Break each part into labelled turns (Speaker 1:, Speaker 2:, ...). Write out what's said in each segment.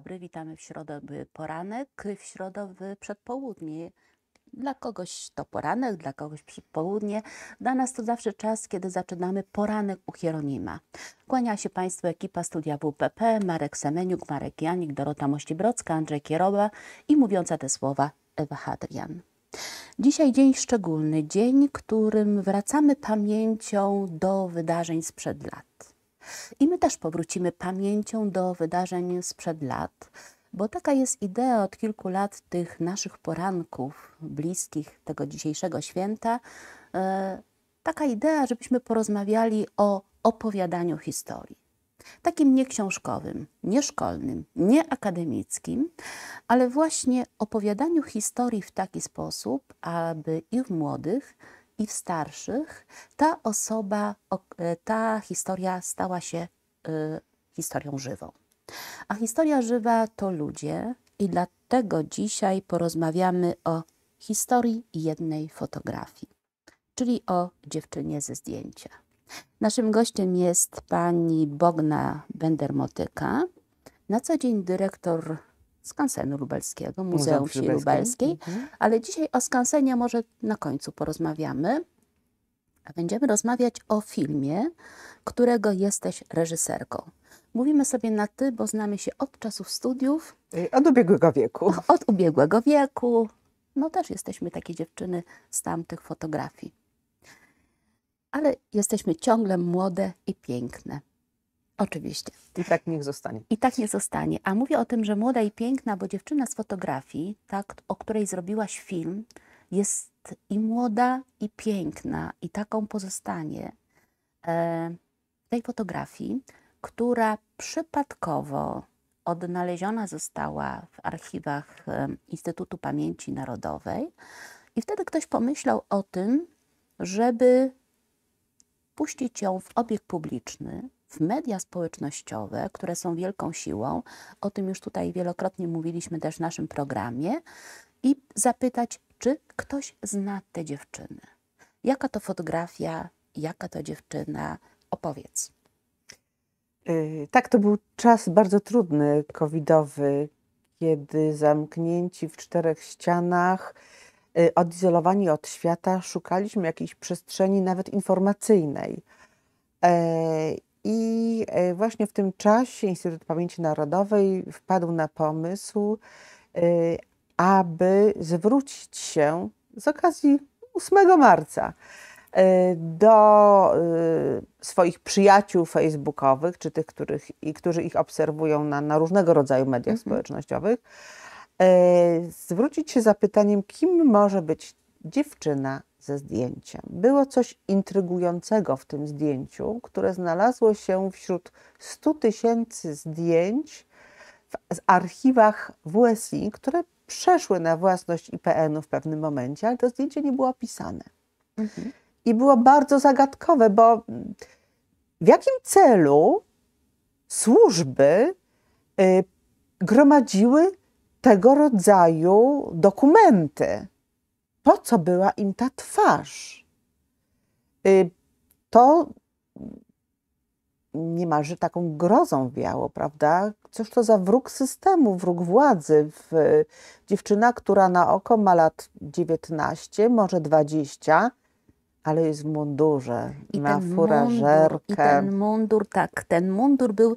Speaker 1: dobry, witamy w środowy poranek, w środowy przedpołudnie. Dla kogoś to poranek, dla kogoś przedpołudnie. Dla nas to zawsze czas, kiedy zaczynamy poranek u Hieronima. Kłania się Państwu ekipa studia WPP, Marek Semeniuk, Marek Janik, Dorota Mościbrocka, Andrzej Kierowa i mówiąca te słowa Ewa Hadrian. Dzisiaj dzień szczególny, dzień, którym wracamy pamięcią do wydarzeń sprzed lat. I my też powrócimy pamięcią do wydarzeń sprzed lat, bo taka jest idea od kilku lat tych naszych poranków bliskich tego dzisiejszego święta. E, taka idea, żebyśmy porozmawiali o opowiadaniu historii. Takim nieksiążkowym, nieszkolnym, nieakademickim, ale właśnie opowiadaniu historii w taki sposób, aby i w młodych, i w starszych, ta osoba, e, ta historia stała się e, historią żywą. A historia żywa to ludzie i dlatego dzisiaj porozmawiamy o historii jednej fotografii, czyli o dziewczynie ze zdjęcia. Naszym gościem jest pani Bogna Bendermotyka, na co dzień dyrektor skansenu lubelskiego, Muzeum Wsi Lubelskiej. Mhm. Ale dzisiaj o skansenie może na końcu porozmawiamy. Będziemy rozmawiać o filmie, którego jesteś reżyserką. Mówimy sobie na ty, bo znamy się od czasów studiów. Y, od ubiegłego wieku. Od ubiegłego wieku. No też jesteśmy takie dziewczyny z tamtych fotografii. Ale jesteśmy ciągle młode i piękne. Oczywiście. I tak niech zostanie. I tak nie zostanie. A mówię o tym, że młoda i piękna, bo dziewczyna z fotografii, tak, o której zrobiłaś film, jest i młoda, i piękna, i taką pozostanie e, tej fotografii, która przypadkowo odnaleziona została w archiwach e, Instytutu Pamięci Narodowej. I wtedy ktoś pomyślał o tym, żeby puścić ją w obieg publiczny, w media społecznościowe, które są wielką siłą, o tym już tutaj wielokrotnie mówiliśmy też w naszym programie, i zapytać, czy ktoś zna te dziewczyny. Jaka to fotografia, jaka to
Speaker 2: dziewczyna? Opowiedz. E, tak, to był czas bardzo trudny, covidowy, kiedy zamknięci w czterech ścianach, e, odizolowani od świata, szukaliśmy jakiejś przestrzeni, nawet informacyjnej. E, i e, właśnie w tym czasie Instytut Pamięci Narodowej wpadł na pomysł, e, aby zwrócić się z okazji 8 marca e, do swoich przyjaciół facebookowych, czy tych, których, i którzy ich obserwują na, na różnego rodzaju mediach mhm. społecznościowych, zwrócić się zapytaniem, kim może być dziewczyna ze zdjęciem. Było coś intrygującego w tym zdjęciu, które znalazło się wśród 100 tysięcy zdjęć w archiwach WSI, które przeszły na własność IPN-u w pewnym momencie, ale to zdjęcie nie było opisane. Mhm. I było bardzo zagadkowe, bo w jakim celu służby y, gromadziły tego rodzaju dokumenty? po co była im ta twarz? Y, to niemalże taką grozą wiało, prawda? Cóż to za wróg systemu, wróg władzy. Dziewczyna, która na oko ma lat 19, może 20, ale jest w mundurze, I ma furażerkę. Mundur, I ten mundur, tak, ten mundur był y,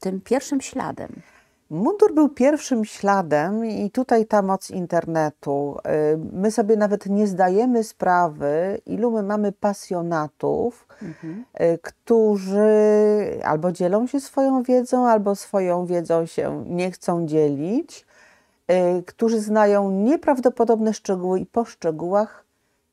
Speaker 2: tym pierwszym śladem. Mundur był pierwszym śladem, i tutaj ta moc internetu. Y, my sobie nawet nie zdajemy sprawy, ilu my mamy pasjonatów, mhm. Y, którzy albo dzielą się swoją wiedzą, albo swoją wiedzą się nie chcą dzielić, y, którzy znają nieprawdopodobne szczegóły i po szczegółach,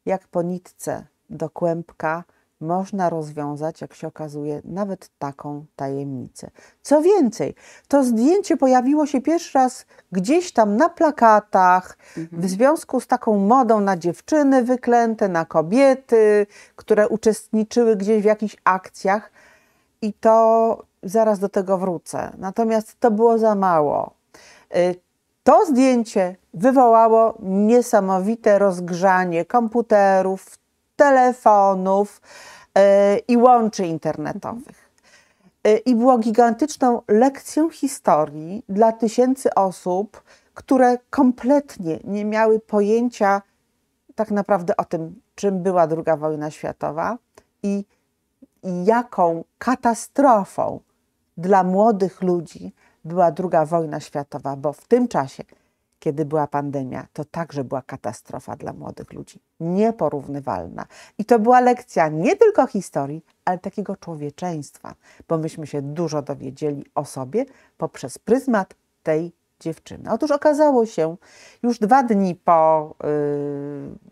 Speaker 2: jak po nitce do kłębka można rozwiązać, jak się okazuje, nawet taką tajemnicę. Co więcej, to zdjęcie pojawiło się pierwszy raz gdzieś tam na plakatach, w mhm. związku z taką modą na dziewczyny wyklęte, na kobiety, które uczestniczyły gdzieś w jakichś akcjach. I to zaraz do tego wrócę. Natomiast to było za mało. Y, to zdjęcie wywołało niesamowite rozgrzanie komputerów, telefonów e, i łączy internetowych. E, I było gigantyczną lekcją historii dla tysięcy osób, które kompletnie nie miały pojęcia tak naprawdę o tym, czym była II wojna światowa i jaką katastrofą dla młodych ludzi była II wojna światowa, bo w tym czasie kiedy była pandemia, to także była katastrofa dla młodych ludzi, nieporównywalna. I to była lekcja nie tylko historii, ale takiego człowieczeństwa, bo myśmy się dużo dowiedzieli o sobie poprzez pryzmat tej dziewczyny. Otóż okazało się już dwa dni po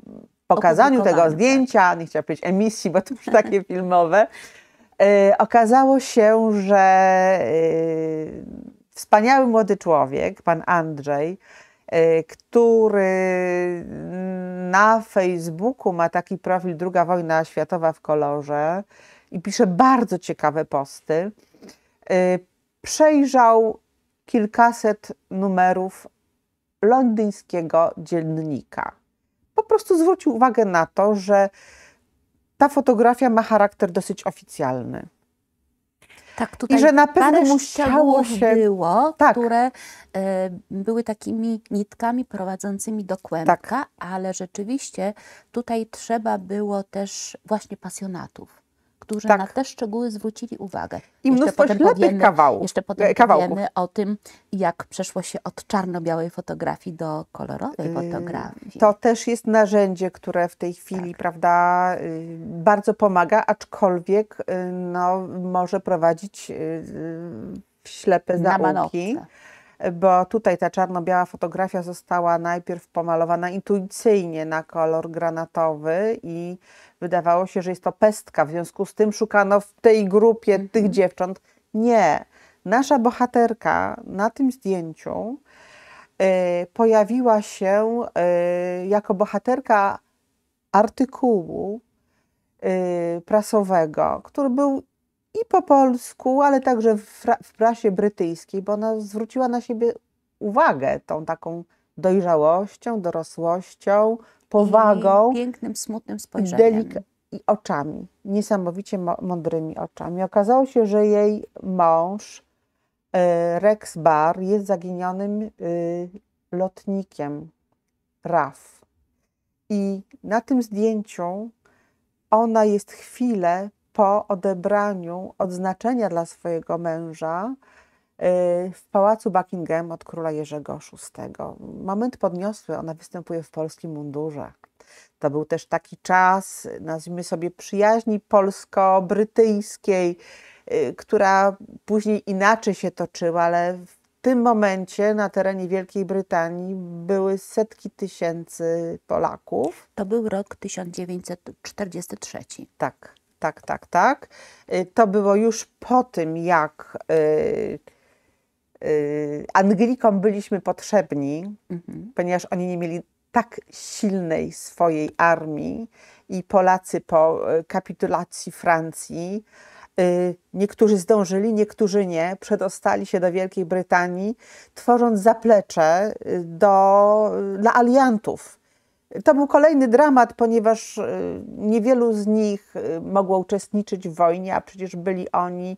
Speaker 2: yy, pokazaniu tego zdjęcia, tak. nie chciałam powiedzieć emisji, bo to już takie filmowe, yy, okazało się, że. Yy, wspaniały młody człowiek, pan Andrzej, Y, który na Facebooku ma taki profil Druga wojna światowa w kolorze i pisze bardzo ciekawe posty. Y, przejrzał kilkaset numerów londyńskiego dziennika. Po prostu zwrócił uwagę na to, że ta fotografia ma charakter dosyć oficjalny. Tak, tutaj I że na pewno musiało się...
Speaker 1: było, tak. które y, były takimi nitkami prowadzącymi do kłębka, tak. ale rzeczywiście tutaj trzeba było też właśnie pasjonatów którzy tak. na te szczegóły zwrócili uwagę. I jeszcze mnóstwo potem powiemy, kawałów. Jeszcze e, potem kawałków. powiemy o
Speaker 2: tym, jak przeszło się od czarno-białej fotografii do kolorowej yy, fotografii. To też jest narzędzie, które w tej chwili, tak. prawda, y, bardzo pomaga, aczkolwiek y, no, może prowadzić w y, ślepe zaułki. Na manowce bo tutaj ta czarno-biała fotografia została najpierw pomalowana intuicyjnie na kolor granatowy i wydawało się, że jest to pestka, w związku z tym szukano w tej grupie mhm. tych dziewcząt. Nie. Nasza bohaterka na tym zdjęciu y, pojawiła się y, jako bohaterka artykułu y, prasowego, który był i po polsku, ale także w, w prasie brytyjskiej, bo ona zwróciła na siebie uwagę tą taką dojrzałością, dorosłością, powagą. I pięknym, smutnym spojrzeniem. I oczami, niesamowicie mądrymi oczami. Okazało się, że jej mąż, e, Rex Barr jest zaginionym y, lotnikiem RAF. I na tym zdjęciu ona jest chwilę po odebraniu odznaczenia dla swojego męża y, w pałacu Buckingham od króla Jerzego VI. Moment podniosły, ona występuje w polskim mundurze. To był też taki czas, nazwijmy sobie, przyjaźni polsko-brytyjskiej, y, która później inaczej się toczyła, ale w tym momencie na terenie Wielkiej Brytanii były setki tysięcy Polaków. To był rok 1943. Tak tak, tak, tak. Y, to było już po tym, jak y, y, Anglikom byliśmy potrzebni, mhm. ponieważ oni nie mieli tak silnej swojej armii i Polacy po kapitulacji Francji, niektórzy zdążyli, niektórzy nie, przedostali się do Wielkiej Brytanii, tworząc zaplecze do, dla aliantów to był kolejny dramat, ponieważ y, niewielu z nich y, mogło uczestniczyć w wojnie, a przecież byli oni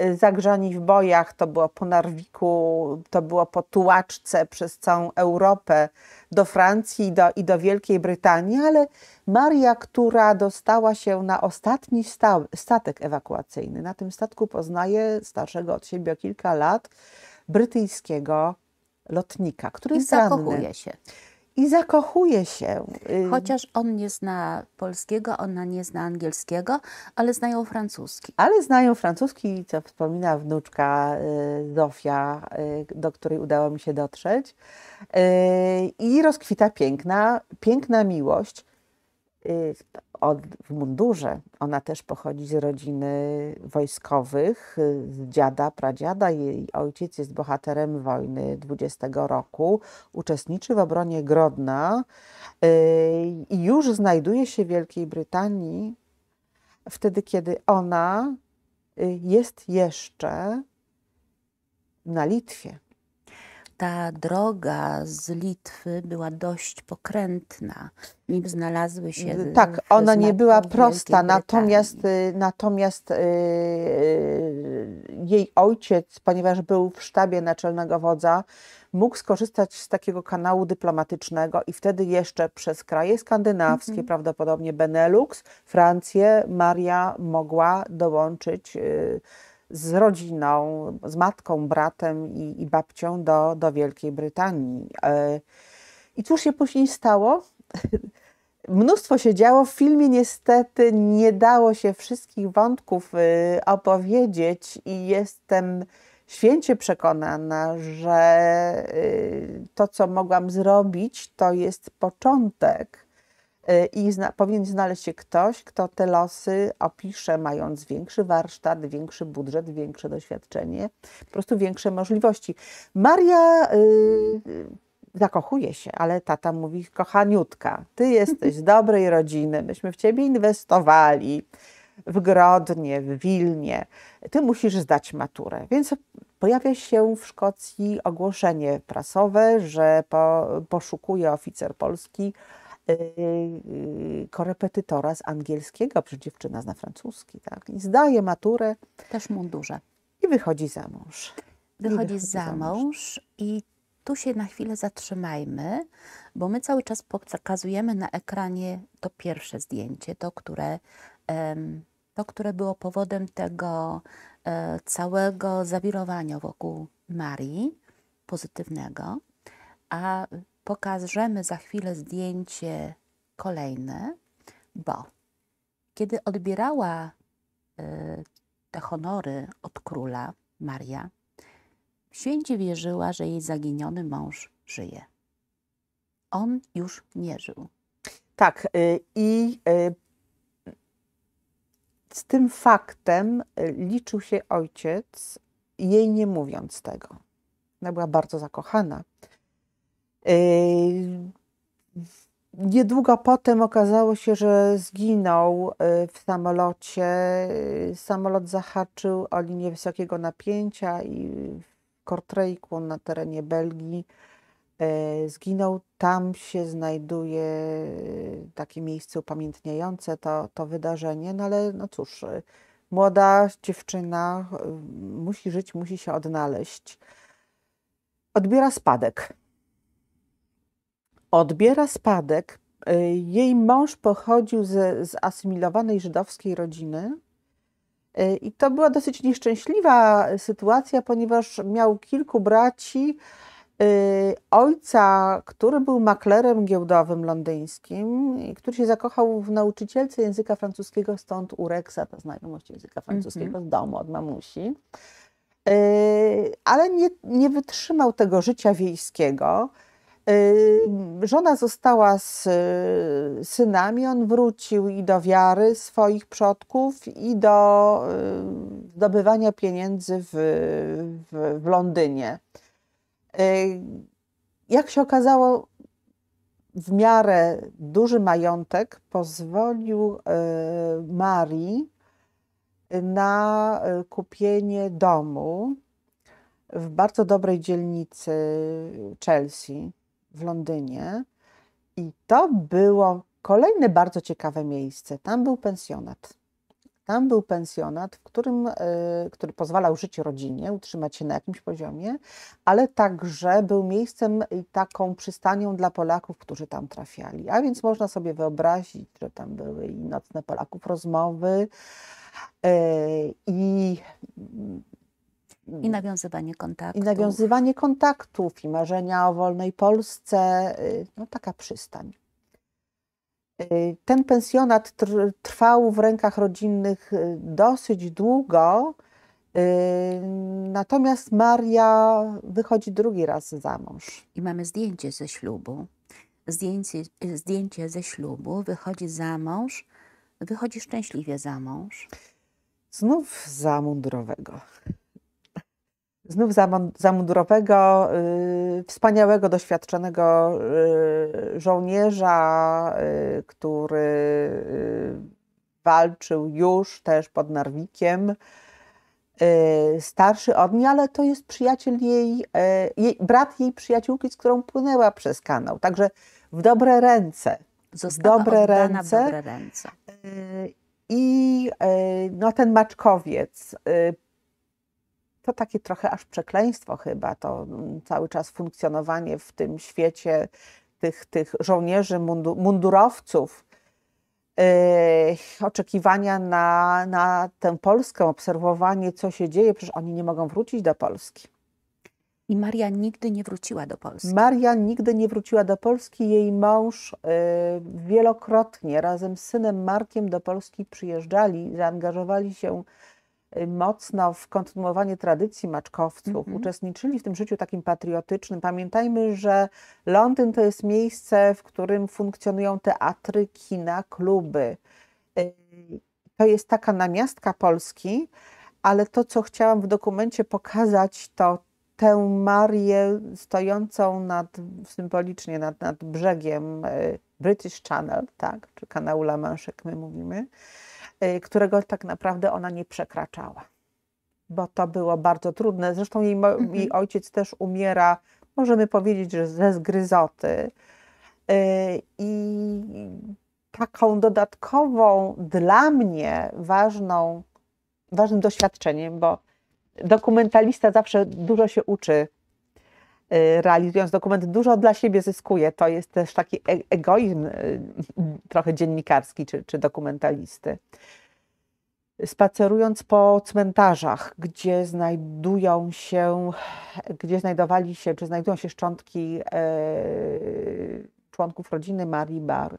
Speaker 2: y, zagrzani w bojach. To było po Narwiku, to było po tułaczce przez całą Europę, do Francji do, i do Wielkiej Brytanii, ale Maria, która dostała się na ostatni statek ewakuacyjny, na tym statku poznaje starszego od siebie o kilka lat brytyjskiego lotnika, który I jest się i zakochuje się. Y, Chociaż
Speaker 1: on nie zna polskiego, ona nie zna angielskiego, ale znają francuski.
Speaker 2: Ale znają francuski, co wspomina wnuczka y, Zofia, y, do której udało mi się dotrzeć. I rozkwita piękna, piękna miłość od, w mundurze. Ona też pochodzi z rodziny wojskowych, z dziada, pradziada. Jej ojciec jest bohaterem wojny 20 roku, uczestniczy w obronie Grodna y, i już znajduje się w Wielkiej Brytanii wtedy, kiedy ona y, jest jeszcze na Litwie ta droga z Litwy była dość pokrętna,
Speaker 1: nim znalazły się. Tak, ona nie była prosta,
Speaker 2: natomiast, y, natomiast y, y, jej ojciec, ponieważ był w sztabie naczelnego wodza, mógł skorzystać z takiego kanału dyplomatycznego i wtedy jeszcze przez kraje skandynawskie, mhm. prawdopodobnie Benelux, Francję, Maria mogła dołączyć z rodziną, z matką, bratem i, i babcią do, do Wielkiej Brytanii. E, I cóż się później stało? Mnóstwo się działo. W filmie niestety nie dało się wszystkich wątków y, opowiedzieć, i jestem święcie przekonana, że y, to, co mogłam zrobić, to jest początek Y, i zna, powinien znaleźć się ktoś, kto te losy opisze, mając większy warsztat, większy budżet, większe doświadczenie, po prostu większe możliwości. Maria yy, zakochuje się, ale tata mówi: Kochaniutka, ty jesteś z dobrej rodziny, myśmy w ciebie inwestowali. W Grodnie, w Wilnie, ty musisz zdać maturę. Więc pojawia się w Szkocji ogłoszenie prasowe, że po, poszukuje oficer polski Y, y, korepetytora z angielskiego, przy dziewczyna zna francuski, tak? I zdaje maturę. Też mundurze. I wychodzi za mąż.
Speaker 1: Wychodzi, wychodzi za, za mąż, mąż i tu się na chwilę zatrzymajmy, bo my cały czas pokazujemy na ekranie to pierwsze zdjęcie, to, które, to, które było powodem tego e, całego zawirowania wokół Marii, pozytywnego, a pokażemy za chwilę zdjęcie kolejne, bo kiedy odbierała y, te honory od króla Maria, święcie wierzyła, że jej zaginiony mąż żyje. On już nie żył.
Speaker 2: Tak, y, i y, z tym faktem liczył się ojciec, jej nie mówiąc tego. Ona była bardzo zakochana Yy, niedługo potem okazało się, że zginął yy, w samolocie. Samolot zahaczył o linię wysokiego napięcia i w Kortrejku na terenie Belgii yy, zginął. Tam się znajduje takie miejsce upamiętniające to, to wydarzenie, no ale no cóż, młoda dziewczyna musi żyć, musi się odnaleźć. Odbiera spadek Odbiera spadek. Y, jej mąż pochodził ze asymilowanej żydowskiej rodziny. Y, I to była dosyć nieszczęśliwa sytuacja, ponieważ miał kilku braci. Y, ojca, który był maklerem giełdowym londyńskim, który się zakochał w nauczycielce języka francuskiego, stąd ureksa, ta znajomość języka francuskiego mhm. z domu od mamusi. Ale nie, nie wytrzymał tego życia wiejskiego Yy, żona została z yy, synami, on wrócił i do wiary swoich przodków, i do yy, zdobywania pieniędzy w, w, w Londynie. Jak się okazało, w miarę duży majątek pozwolił Marii na kupienie domu w bardzo dobrej dzielnicy Chelsea w Londynie i to było kolejne bardzo ciekawe miejsce. Tam był pensjonat. Tam był pensjonat, w którym, y, który pozwalał żyć rodzinie, utrzymać się na jakimś poziomie, ale także był miejscem i taką przystanią dla Polaków, którzy tam trafiali. A więc można sobie wyobrazić, że tam były i nocne Polaków rozmowy, y, i i nawiązywanie kontaktów. I nawiązywanie kontaktów, i marzenia o wolnej Polsce, y, no taka przystań. Y, ten pensjonat trwał w rękach rodzinnych y, dosyć długo, natomiast Maria wychodzi drugi raz za mąż.
Speaker 1: I mamy zdjęcie ze ślubu. Zdjęcie, zdjęcie ze ślubu, wychodzi za mąż, wychodzi szczęśliwie za mąż.
Speaker 2: Znów za mundrowego znów zamundurowego, y, wspaniałego, doświadczonego y, żołnierza, y, który walczył już też pod Narwikiem. Starszy od niej, ale to jest przyjaciel jej, jej, brat jej przyjaciółki, z którą płynęła przez kanał. Także w dobre ręce. Została w dobre ręce. I no, ten maczkowiec to takie trochę aż przekleństwo chyba, to mm, cały czas funkcjonowanie w tym świecie tych, tych żołnierzy, mundu, mundurowców, yy, oczekiwania na, na tę Polskę, obserwowanie, co się dzieje, przecież oni nie mogą wrócić do Polski. I Maria nigdy nie wróciła do Polski. Maria nigdy nie wróciła do Polski. Jej mąż yy, wielokrotnie razem z synem Markiem do Polski przyjeżdżali, zaangażowali się mocno w kontynuowanie tradycji maczkowców, mm -hmm. uczestniczyli w tym życiu takim patriotycznym. Pamiętajmy, że Londyn to jest miejsce, w którym funkcjonują teatry, kina, kluby. Y, to jest taka namiastka Polski, ale to, co chciałam w dokumencie pokazać, to tę Marię stojącą nad, symbolicznie nad, nad brzegiem y, British Channel, tak, czy kanału La Manche, jak my mówimy, Y, którego tak naprawdę ona nie przekraczała. Bo to było bardzo trudne. Zresztą jej, mhm. jej ojciec też umiera, możemy powiedzieć, że ze zgryzoty. Y, I taką dodatkową dla mnie ważną, ważnym doświadczeniem, bo dokumentalista zawsze dużo się uczy Y, realizując dokument, dużo dla siebie zyskuje. To jest też taki e, egoizm y, trochę dziennikarski czy, czy dokumentalisty. Spacerując po cmentarzach, gdzie znajdują się, gdzie znajdowali się, czy znajdują się szczątki e, członków rodziny Marii Bar,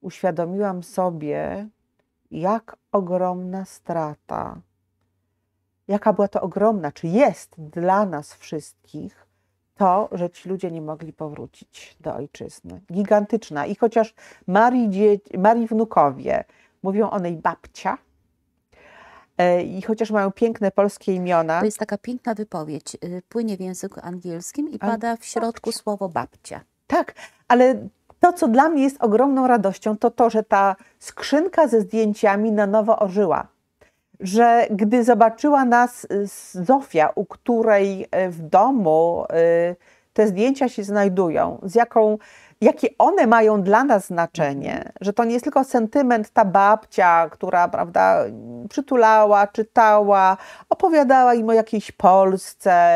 Speaker 2: uświadomiłam sobie, jak ogromna strata, jaka była to ogromna, czy jest dla nas wszystkich to, że ci ludzie nie mogli powrócić do ojczyzny. Gigantyczna. I chociaż Marii, Marii wnukowie mówią o niej babcia, e, i chociaż mają piękne polskie imiona. To jest taka piękna wypowiedź. Y, płynie w języku angielskim i pada w środku babcia. słowo babcia. Tak, ale to, co dla mnie jest ogromną radością, to to, że ta skrzynka ze zdjęciami na nowo ożyła że gdy zobaczyła nas y, Zofia, u której y, w domu y, te zdjęcia się znajdują, z jaką, jakie one mają dla nas znaczenie, że to nie jest tylko sentyment ta babcia, która prawda, przytulała, czytała, opowiadała im o jakiejś Polsce,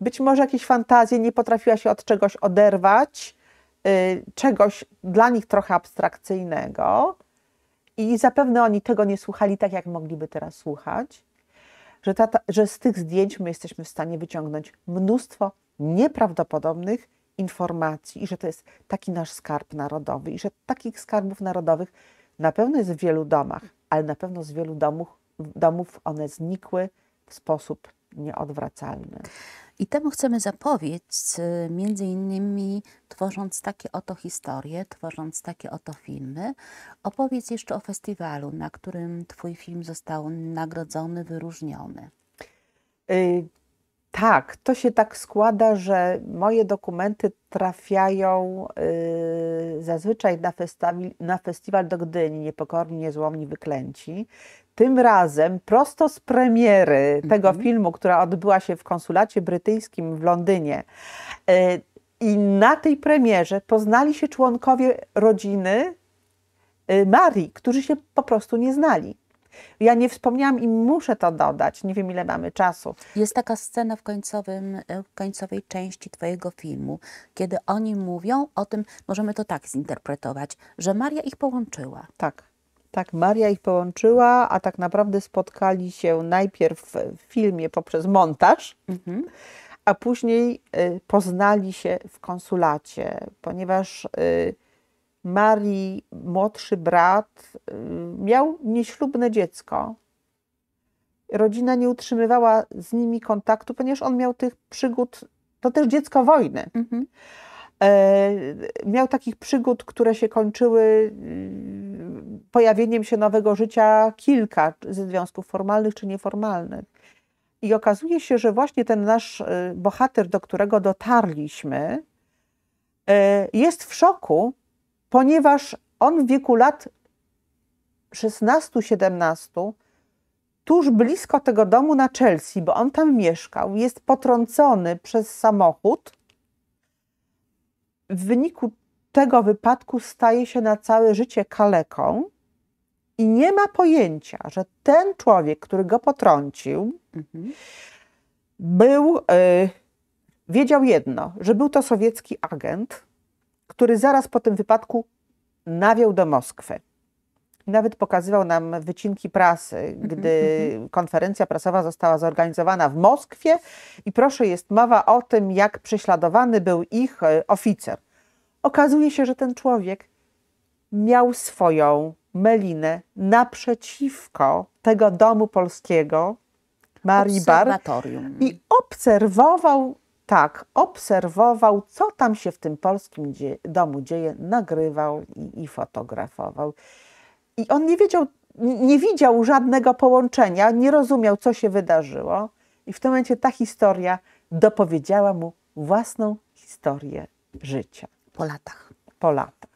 Speaker 2: być może jakieś fantazje, nie potrafiła się od czegoś oderwać, czegoś dla nich trochę abstrakcyjnego, i zapewne oni tego nie słuchali tak, jak mogliby teraz słuchać, że, ta, że z tych zdjęć my jesteśmy w stanie wyciągnąć mnóstwo nieprawdopodobnych informacji i że to jest taki nasz skarb narodowy i że takich skarbów narodowych na pewno jest w wielu domach, ale na pewno z wielu domów, domów one znikły w sposób nieodwracalny. I temu chcemy
Speaker 1: zapowiedź, y, między innymi tworząc takie oto historie, tworząc takie oto filmy. Opowiedz jeszcze o festiwalu, na którym Twój film został
Speaker 2: nagrodzony, wyróżniony. Y tak, to się tak składa, że moje dokumenty trafiają y, zazwyczaj na, festiwal, na festiwal do Gdyni, Niepokorni, Niezłomni, Wyklęci. Tym razem prosto z premiery tego mhm. filmu, która odbyła się w konsulacie brytyjskim w Londynie. E, I na tej premierze poznali się członkowie rodziny e, Marii, którzy się po prostu nie znali. Ja nie wspomniałam i muszę to dodać, nie wiem ile mamy czasu. Jest taka scena w, końcowym, e, w końcowej
Speaker 1: części Twojego filmu, kiedy oni mówią o tym, możemy to tak zinterpretować,
Speaker 2: że Maria ich połączyła. Tak. Tak, Maria ich połączyła, a tak naprawdę spotkali się najpierw w filmie poprzez montaż, mhm. a później y, poznali się w konsulacie, ponieważ y, Marii młodszy brat y, miał nieślubne dziecko. Rodzina nie utrzymywała z nimi kontaktu, ponieważ on miał tych przygód, to też dziecko wojny. Mhm. E, miał takich przygód, które się kończyły pojawieniem się nowego życia kilka związków formalnych czy nieformalnych. I okazuje się, że właśnie ten nasz y, bohater, do którego dotarliśmy, y, jest w szoku, ponieważ on w wieku lat 16-17, tuż blisko tego domu na Chelsea, bo on tam mieszkał, jest potrącony przez samochód. W wyniku tego wypadku staje się na całe życie kaleką i nie ma pojęcia, że ten człowiek, który go potrącił, mhm. był, y, wiedział jedno, że był to sowiecki agent, który zaraz po tym wypadku nawiał do Moskwy. nawet pokazywał nam wycinki prasy, mhm, gdy mhm. konferencja prasowa została zorganizowana w Moskwie i proszę, jest mowa o tym, jak prześladowany był ich y, oficer. Okazuje się, że ten człowiek miał swoją melinę naprzeciwko tego domu polskiego, Marii Bar, i obserwował, tak, obserwował, co tam się w tym polskim dzie domu dzieje, nagrywał i, i fotografował. I on nie wiedział, nie widział żadnego połączenia, nie rozumiał, co się wydarzyło. I w tym momencie ta historia dopowiedziała mu własną historię życia. Po latach. Po latach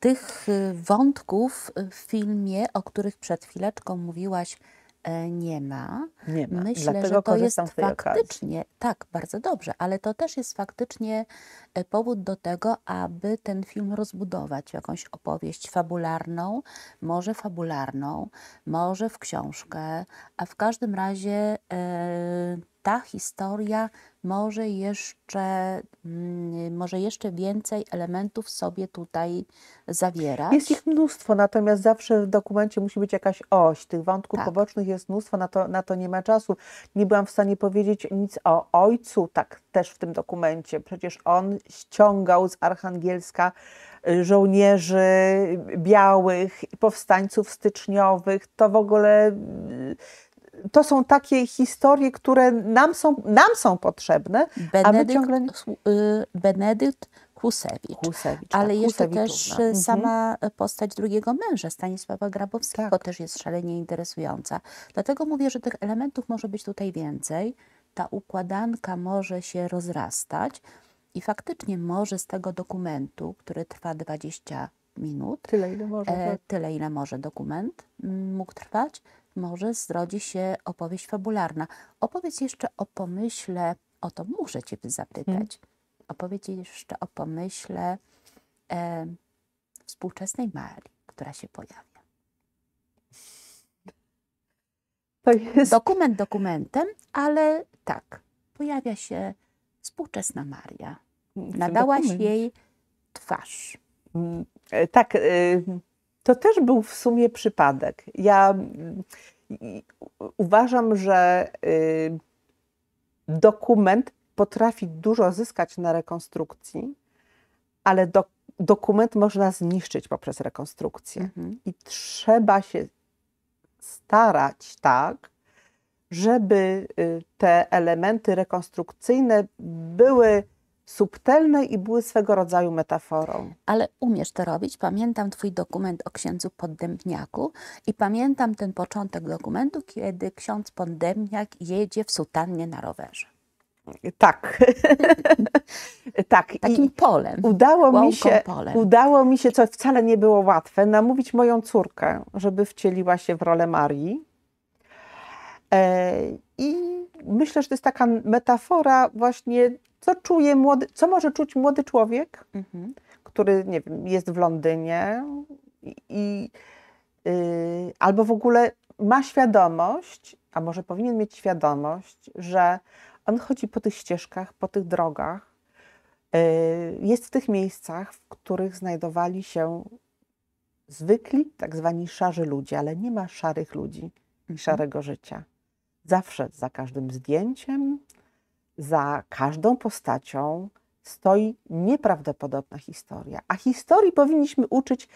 Speaker 1: tych y, wątków y, w filmie, o których przed chwileczką mówiłaś, e, nie ma.
Speaker 2: Nie ma. Myślę, Dlatego że to jest faktycznie,
Speaker 1: tak, bardzo dobrze, ale to też jest faktycznie e, powód do tego, aby ten film rozbudować, jakąś opowieść fabularną, może fabularną, może w książkę, a w każdym razie. Yy, ta historia może jeszcze, mm, może jeszcze więcej elementów sobie tutaj
Speaker 2: zawiera. Jest ich mnóstwo, natomiast zawsze w dokumencie musi być jakaś oś. Tych wątków tak. pobocznych jest mnóstwo, na to, na to nie ma czasu. Nie byłam w stanie powiedzieć nic o ojcu, tak też w tym dokumencie. Przecież on ściągał z Archangielska y, żołnierzy białych i powstańców styczniowych. To w ogóle y, to są takie historie, które nam są, nam są potrzebne, Benedykt, a ciągle... Y, Benedykt Kusewicz. ale tak, jeszcze też tak. Mhm.
Speaker 1: sama mhm. postać drugiego męża, Stanisława Grabowskiego, tak. też jest szalenie interesująca. Dlatego mówię, że tych elementów może być tutaj więcej. Ta układanka może się rozrastać i faktycznie może z tego dokumentu, który trwa 20 minut, tyle ile może, e, tak. tyle, ile może dokument, mógł trwać, może zrodzi się opowieść fabularna. Opowiedz jeszcze o pomyśle, o to muszę Cię zapytać. Hmm. Opowiedz jeszcze o pomyśle e, współczesnej Marii, która się pojawia. To jest... Dokument dokumentem, ale tak, pojawia się
Speaker 2: współczesna Maria. Nadałaś jej twarz. Mm, e, tak, y, to też był w sumie przypadek. Ja mm, uważam, że y, dokument potrafi dużo zyskać na rekonstrukcji, ale do, dokument można zniszczyć poprzez rekonstrukcję. Mhm. I trzeba się starać tak, żeby y, te elementy rekonstrukcyjne były subtelne i były swego rodzaju metaforą. Ale umiesz to robić.
Speaker 1: Pamiętam Twój dokument o księdzu Poddębniaku i pamiętam ten początek dokumentu, kiedy ksiądz Poddębniak jedzie w sutannie na rowerze. Tak.
Speaker 2: tak. Takim I polem. Udało mi, się, polem. udało mi się, co wcale nie było łatwe, namówić moją córkę, żeby wcieliła się w rolę Marii. E, I myślę, że to jest taka metafora właśnie co czuje młody, co może czuć młody człowiek, mhm. który, nie wiem, jest w Londynie i yy, albo w ogóle ma świadomość, a może powinien mieć świadomość, że on chodzi po tych ścieżkach, po tych drogach, yy, jest w tych miejscach, w których znajdowali się zwykli, tak zwani szarzy ludzie, ale nie ma szarych ludzi i mhm. szarego życia. Zawsze za każdym zdjęciem, za każdą postacią stoi nieprawdopodobna historia. A historii powinniśmy uczyć,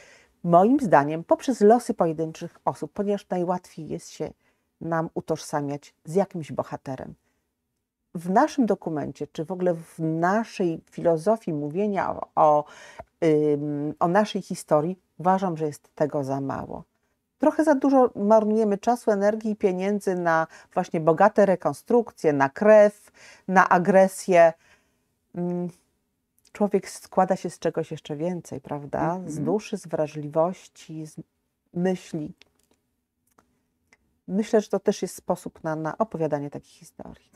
Speaker 2: moim zdaniem, poprzez losy pojedynczych osób, ponieważ najłatwiej jest się nam utożsamiać z jakimś bohaterem. W naszym dokumencie, czy w ogóle w naszej filozofii mówienia o, o, o naszej historii, uważam, że jest tego za mało trochę za dużo marnujemy czasu, energii i pieniędzy na właśnie bogate rekonstrukcje, na krew, na agresję. Mm, człowiek składa się z czegoś jeszcze więcej, prawda? Z mhm. duszy, z wrażliwości, z myśli. Myślę, że to też jest sposób na, na opowiadanie takich historii.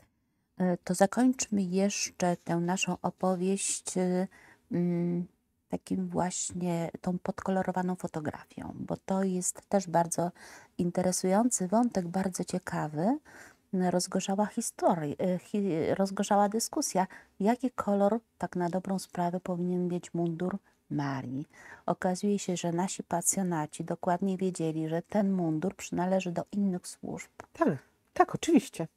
Speaker 2: E, to zakończmy jeszcze
Speaker 1: tę naszą opowieść. Y, mm, takim właśnie tą podkolorowaną fotografią, bo to jest też bardzo interesujący wątek, bardzo ciekawy. Rozgorzała historia, y, rozgorzała dyskusja, jaki kolor tak na dobrą sprawę powinien mieć mundur Marii. Okazuje się, że nasi pasjonaci dokładnie wiedzieli, że ten mundur przynależy do innych służb.
Speaker 2: Tak, tak, oczywiście.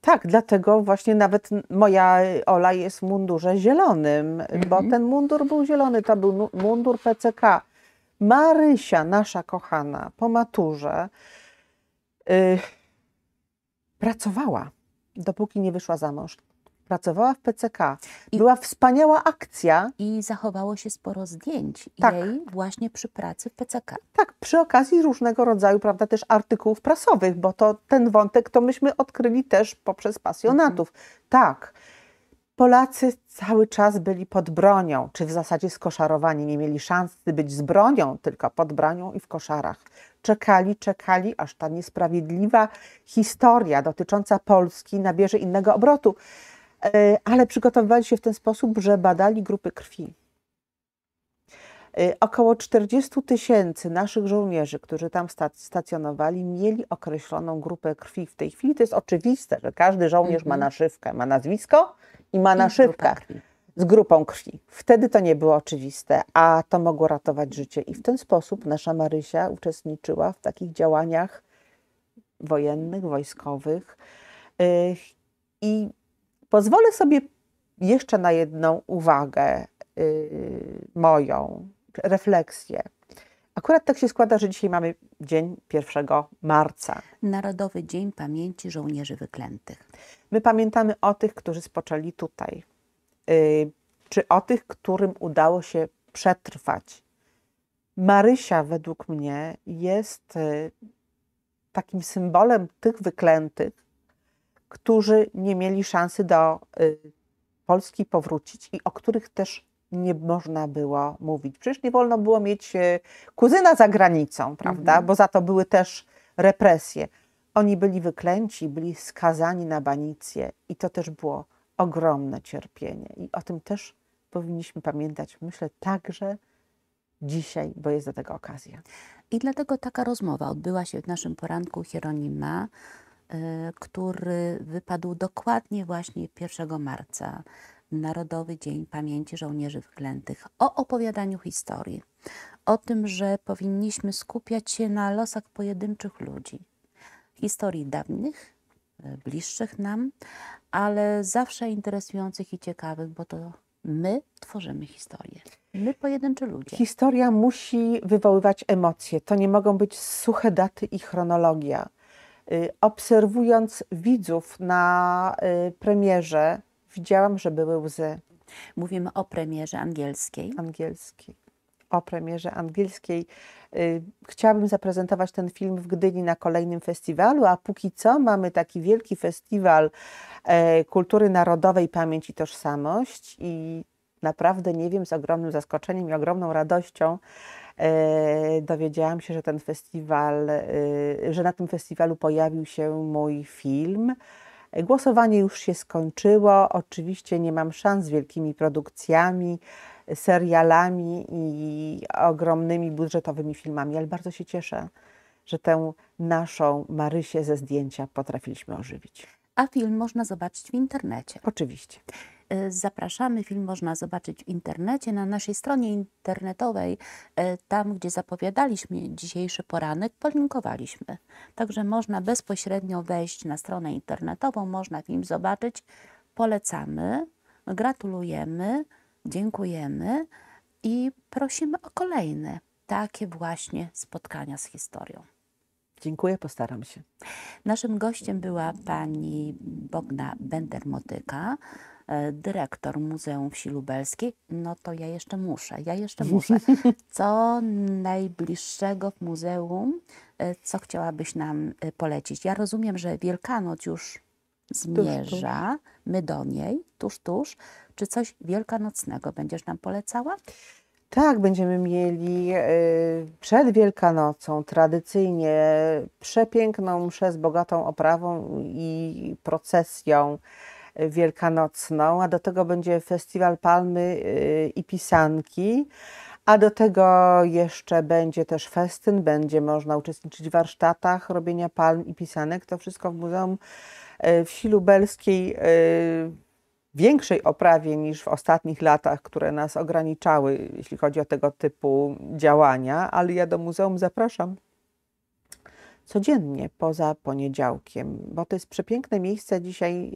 Speaker 2: Tak, dlatego właśnie nawet moja Ola jest w mundurze zielonym, mhm. bo ten mundur był zielony, to był mundur PCK. Marysia, nasza kochana, po maturze yy, pracowała, dopóki nie wyszła za mąż pracowała w PCK. I Była wspaniała akcja. I zachowało się sporo zdjęć tak. jej właśnie przy pracy w PCK. Tak, przy okazji różnego rodzaju, prawda, też artykułów prasowych, bo to ten wątek to myśmy odkryli też poprzez pasjonatów. Mhm. Tak. Polacy cały czas byli pod bronią, czy w zasadzie skoszarowani. Nie mieli szansy być z bronią, tylko pod bronią i w koszarach. Czekali, czekali, aż ta niesprawiedliwa historia dotycząca Polski nabierze innego obrotu. E, ale przygotowywali się w ten sposób, że badali grupy krwi. E, około 40 tysięcy naszych żołnierzy, którzy tam stacjonowali, mieli określoną grupę krwi. W tej chwili to jest oczywiste, że każdy żołnierz ma mhm. naszywkę, ma nazwisko i ma naszywkę z grupą krwi. Wtedy to nie było oczywiste, a to mogło ratować życie. I w ten sposób nasza Marysia uczestniczyła w takich działaniach wojennych, wojskowych. E, I Pozwolę sobie jeszcze na jedną uwagę yy, moją, refleksję. Akurat tak się składa, że dzisiaj mamy dzień 1 marca. Narodowy Dzień Pamięci Żołnierzy Wyklętych. My pamiętamy o tych, którzy spoczęli tutaj, yy, czy o tych, którym udało się przetrwać. Marysia, według mnie, jest y, takim symbolem tych wyklętych, którzy nie mieli szansy do y, Polski powrócić i o których też nie można było mówić. Przecież nie wolno było mieć y, kuzyna za granicą, prawda? Mhm. Bo za to były też represje. Oni byli wyklęci, byli skazani na banicję i to też było ogromne cierpienie. I o tym też powinniśmy pamiętać, myślę, także dzisiaj, bo jest do tego okazja.
Speaker 1: I dlatego taka rozmowa odbyła się w naszym poranku Hieronima E, który wypadł dokładnie właśnie 1 marca, Narodowy Dzień Pamięci Żołnierzy Wyklętych, o opowiadaniu historii, o tym, że powinniśmy skupiać się na losach pojedynczych ludzi, historii dawnych, e, bliższych nam, ale zawsze interesujących i ciekawych, bo to my tworzymy historię.
Speaker 2: My, pojedynczy ludzie. Historia musi wywoływać emocje. To nie mogą być suche daty i chronologia. Y, obserwując widzów na y, premierze, widziałam, że były łzy. Mówimy o premierze angielskiej. Angielskiej. O premierze angielskiej. Y, chciałabym zaprezentować ten film w Gdyni na kolejnym festiwalu, a póki co mamy taki wielki festiwal e, kultury narodowej, pamięć i tożsamość. I naprawdę nie wiem, z ogromnym zaskoczeniem i ogromną radością E, dowiedziałam się, że ten festiwal, e, że na tym festiwalu pojawił się mój film. Głosowanie już się skończyło. Oczywiście nie mam szans z wielkimi produkcjami, serialami i ogromnymi budżetowymi filmami, ale bardzo się cieszę, że tę naszą Marysię ze zdjęcia potrafiliśmy ożywić.
Speaker 1: A film można zobaczyć w
Speaker 2: internecie. Oczywiście.
Speaker 1: Y, zapraszamy. Film można zobaczyć w internecie, na naszej stronie internetowej, y, tam gdzie zapowiadaliśmy dzisiejszy poranek, polinkowaliśmy. Także można bezpośrednio wejść na stronę internetową, można film zobaczyć. Polecamy, gratulujemy, dziękujemy i prosimy o kolejne takie właśnie spotkania z historią. Dziękuję, postaram się. Naszym gościem była pani Bogna Bender-Motyka, E, dyrektor Muzeum Wsi Lubelskiej, no to ja jeszcze muszę, ja jeszcze muszę. Co najbliższego w muzeum, e, co chciałabyś nam e, polecić? Ja rozumiem, że Wielkanoc już zmierza, tuż, tuż. my do niej, tuż, tuż.
Speaker 2: Czy coś wielkanocnego będziesz nam polecała? Tak, będziemy mieli przed Wielkanocą tradycyjnie przepiękną mszę z bogatą oprawą i procesją wielkanocną, a do tego będzie festiwal palmy y, i pisanki. A do tego jeszcze będzie też festyn, będzie można uczestniczyć w warsztatach robienia palm i pisanek. To wszystko w Muzeum y, Wsi Lubelskiej y, większej oprawie niż w ostatnich latach, które nas ograniczały, jeśli chodzi o tego typu działania, ale ja do muzeum zapraszam codziennie poza poniedziałkiem, bo to jest przepiękne miejsce dzisiaj,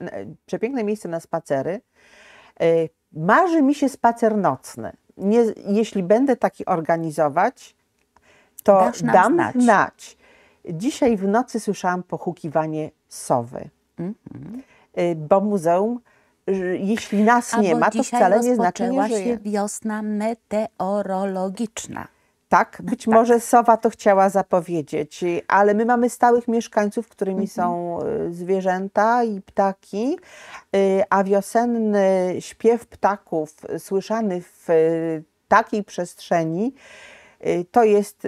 Speaker 2: e, przepiękne miejsce na spacery. E, marzy mi się spacer nocny. Nie, jeśli będę taki organizować, to dam znać. znać. Dzisiaj w nocy słyszałam pochukiwanie sowy, mm -hmm. bo muzeum, jeśli nas nie ma, to wcale nie znaczy, że się
Speaker 1: wiosna meteorologiczna.
Speaker 2: Tak, być tak. może sowa to chciała zapowiedzieć, ale my mamy stałych mieszkańców, którymi mhm. są y, zwierzęta i ptaki, y, a wiosenny śpiew ptaków słyszany w y, takiej przestrzeni to jest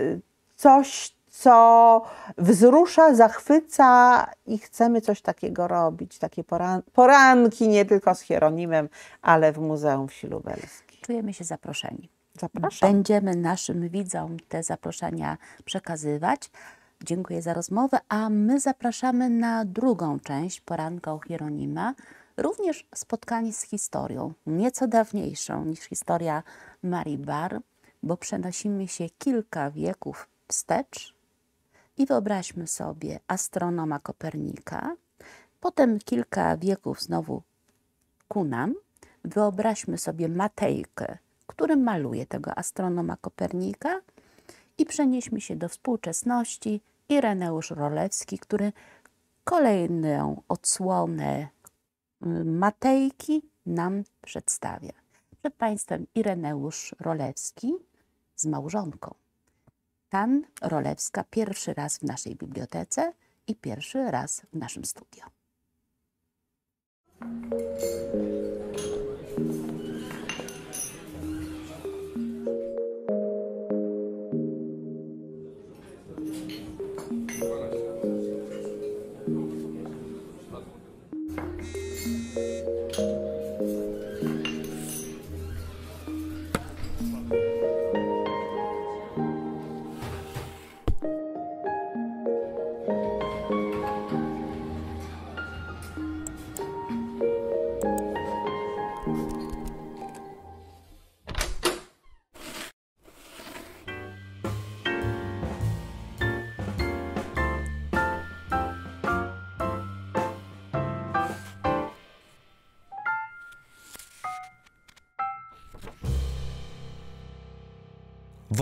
Speaker 2: coś, co wzrusza, zachwyca i chcemy coś takiego robić. Takie poran poranki nie tylko z Hieronimem, ale w Muzeum Wsi Lubelskiej. Czujemy się zaproszeni. Zapraszam. Będziemy
Speaker 1: naszym widzom te zaproszenia przekazywać. Dziękuję za rozmowę, a my zapraszamy na drugą część poranka Hieronima. Również spotkanie z historią, nieco dawniejszą niż historia Marii Bar, bo przenosimy się kilka wieków wstecz i wyobraźmy sobie astronoma Kopernika, potem kilka wieków znowu ku nam. Wyobraźmy sobie Matejkę, którym maluje tego astronoma Kopernika. I przenieśmy się do współczesności. Ireneusz Rolewski, który kolejną odsłonę y, Matejki nam przedstawia. Przed Państwem Ireneusz Rolewski z małżonką. Tan Rolewska pierwszy raz w naszej bibliotece i pierwszy raz w naszym studio.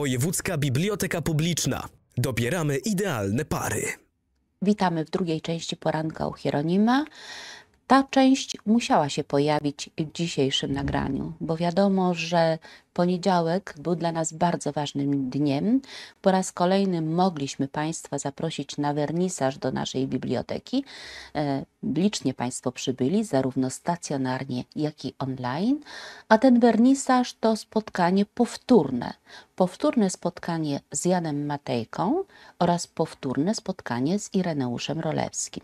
Speaker 1: Wojewódzka Biblioteka Publiczna. Dobieramy idealne pary. Witamy w drugiej części poranka u Hieronima. Ta część musiała się pojawić w dzisiejszym nagraniu, bo wiadomo, że poniedziałek był dla nas bardzo ważnym dniem. Po raz kolejny mogliśmy Państwa zaprosić na wernisaż do naszej biblioteki. E, Licznie Państwo przybyli, zarówno stacjonarnie, jak i online, a ten wernisaż to spotkanie powtórne. Powtórne spotkanie z Janem Matejką oraz powtórne spotkanie z Ireneuszem Rolewskim.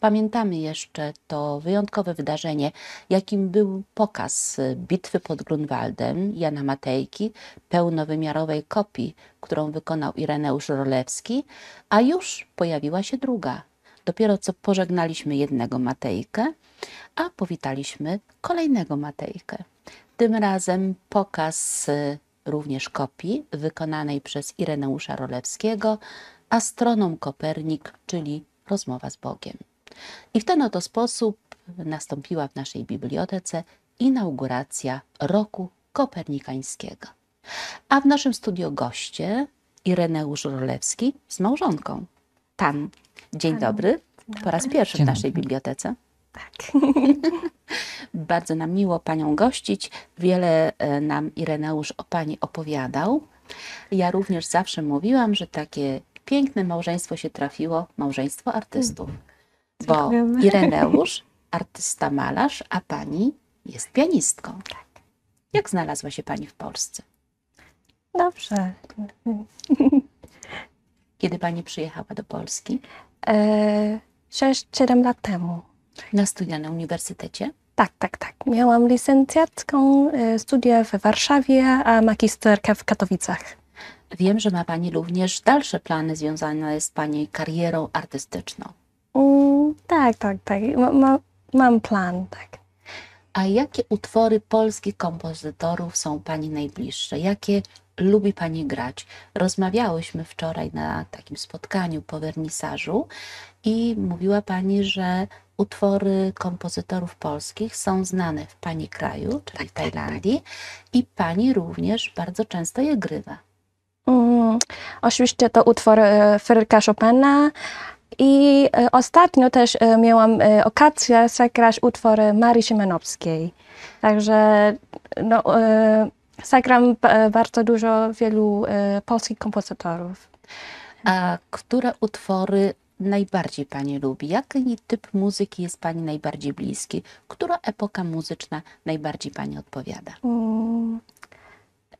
Speaker 1: Pamiętamy jeszcze to wyjątkowe wydarzenie, jakim był pokaz bitwy pod Grunwaldem Jana Matejki, pełnowymiarowej kopii, którą wykonał Ireneusz Rolewski, a już pojawiła się druga Dopiero co pożegnaliśmy jednego Matejkę, a powitaliśmy kolejnego Matejkę. Tym razem pokaz y, również kopii wykonanej przez Ireneusza Rolewskiego, astronom Kopernik, czyli rozmowa z Bogiem. I w ten oto sposób nastąpiła w naszej bibliotece inauguracja roku kopernikańskiego. A w naszym studio goście Ireneusz Rolewski z małżonką. Tan Dzień dobry. Po raz pierwszy w naszej bibliotece. Tak. Bardzo nam miło Panią gościć. Wiele e, nam Ireneusz o Pani opowiadał. Ja również zawsze mówiłam, że takie piękne małżeństwo się trafiło małżeństwo artystów. Mm. Bo Ireneusz, artysta malarz, a Pani jest pianistką. Tak. Jak znalazła się Pani w Polsce? Dobrze. Kiedy Pani przyjechała do Polski?
Speaker 3: E, sześć, 6-7 lat temu. Na studia na uniwersytecie? Tak, tak, tak. Miałam licencjacką e, studia w Warszawie, a magisterkę w Katowicach.
Speaker 1: Wiem, że ma Pani również dalsze plany związane z Pani karierą artystyczną.
Speaker 3: Mm, tak, tak, tak. Ma, ma, mam plan, tak. A
Speaker 1: jakie utwory polskich kompozytorów są Pani najbliższe? Jakie lubi Pani grać? Rozmawiałyśmy wczoraj na takim spotkaniu po wernisażu i mówiła Pani, że utwory kompozytorów polskich są znane w Pani kraju, czyli tak, tak, Tajlandii, i Pani również bardzo często je grywa.
Speaker 3: Mm, oczywiście to utwór e, Fryka Chopina, i e, ostatnio też e, miałam e, okazję zagrać utwór Marii Szymanowskiej. Także no, zagram bardzo dużo wielu polskich kompozytorów. A które utwory najbardziej
Speaker 1: Pani lubi? Jaki typ muzyki jest Pani najbardziej bliski? Która epoka muzyczna najbardziej Pani odpowiada?
Speaker 3: Mm,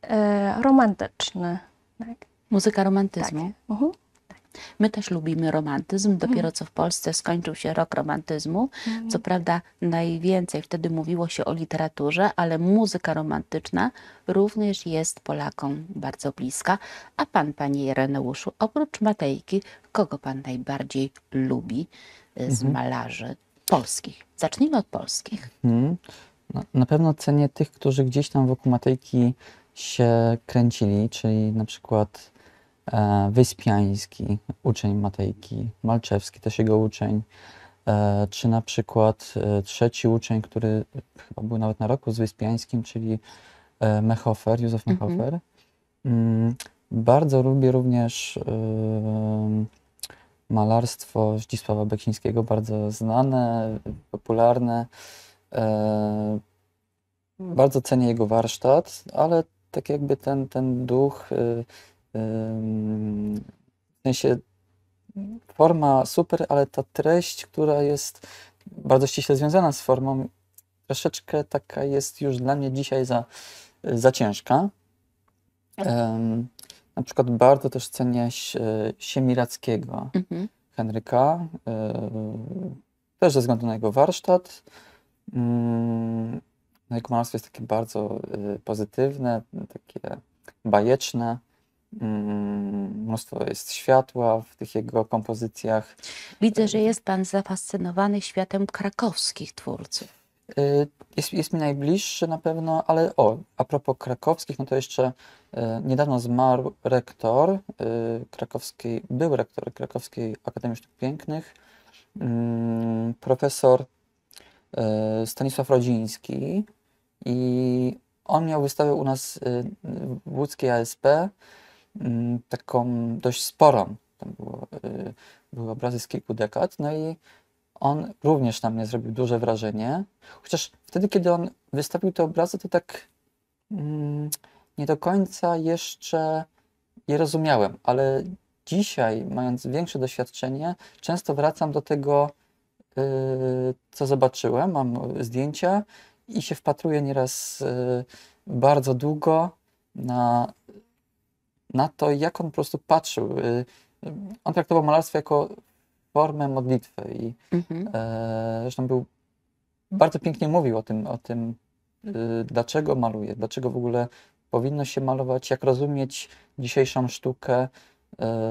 Speaker 3: e, romantyczny. Tak. Muzyka romantyzmu? Tak. Uh mhm. -huh.
Speaker 1: My też lubimy romantyzm. Dopiero mhm. co w Polsce skończył się rok romantyzmu. Mhm. Co prawda najwięcej wtedy mówiło się o literaturze, ale muzyka romantyczna również jest Polakom bardzo bliska. A pan, panie Ireneuszu, oprócz Matejki, kogo pan najbardziej lubi y, z mhm. malarzy polskich? Zacznijmy od polskich.
Speaker 4: Hmm. No, na pewno cenię tych, którzy gdzieś tam wokół Matejki się kręcili, czyli na przykład E, Wyspiański, uczeń Matejki, Malczewski, też jego uczeń, e, czy na przykład e, trzeci uczeń, który chyba był nawet na roku z Wyspiańskim, czyli Mechofer, Józef mhm. Mechofer. Mhm. Bardzo lubię również malarstwo Zdzisława Beksińskiego, bardzo znane, popularne. Bardzo cenię jego warsztat, ale tak jakby ten, ten duch y, w sensie forma super, ale ta treść, która jest bardzo ściśle związana z formą, troszeczkę taka jest już dla mnie dzisiaj za, za ciężka. Tak. na przykład bardzo też cenię Siemirackiego mhm. Henryka, e, też ze względu na jego warsztat. Um, jego malarstwo jest takie bardzo e, pozytywne, takie bajeczne. Mm, mnóstwo jest światła w tych jego kompozycjach. Widzę,
Speaker 1: że y, jest Pan zafascynowany światem krakowskich twórców.
Speaker 4: Y, jest, jest, mi najbliższy na pewno, ale o, a propos krakowskich, no to jeszcze y, niedawno zmarł rektor krakowskiej, był rektor Krakowskiej Akademii Sztuk Pięknych, mm, profesor Stanisław Rodziński i on miał wystawę u nas w łódzkiej ASP Mm, taką dość sporą. Tam było, y, były obrazy z kilku dekad. No i on również na mnie zrobił duże wrażenie. Chociaż wtedy, kiedy on wystawił te obrazy, to tak mm, nie do końca jeszcze je rozumiałem, ale dzisiaj, mając większe doświadczenie, często wracam do tego, y, co zobaczyłem. Mam zdjęcia i się wpatruję nieraz y, bardzo długo na na to, jak on po prostu patrzył. Y, on traktował malarstwo jako formę modlitwy i mhm. E, zresztą był, bardzo pięknie mówił o tym, o tym y, dlaczego maluje, dlaczego w ogóle powinno się malować, jak rozumieć dzisiejszą sztukę, e,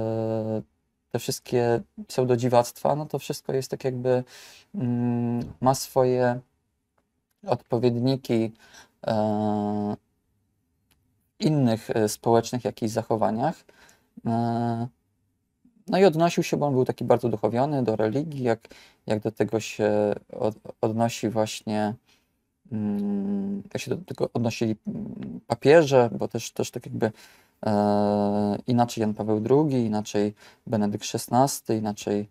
Speaker 4: te wszystkie pseudodziwactwa, no to wszystko jest tak jakby, mm, ma swoje odpowiedniki e, innych e, społecznych jakichś zachowaniach. E, no i odnosił się, bo on był taki bardzo duchowiony do religii, jak, jak do tego się od, odnosi właśnie, mm, jak się do tego odnosili mm, papieże, bo też, też tak jakby e, inaczej Jan Paweł II, inaczej Benedykt XVI, inaczej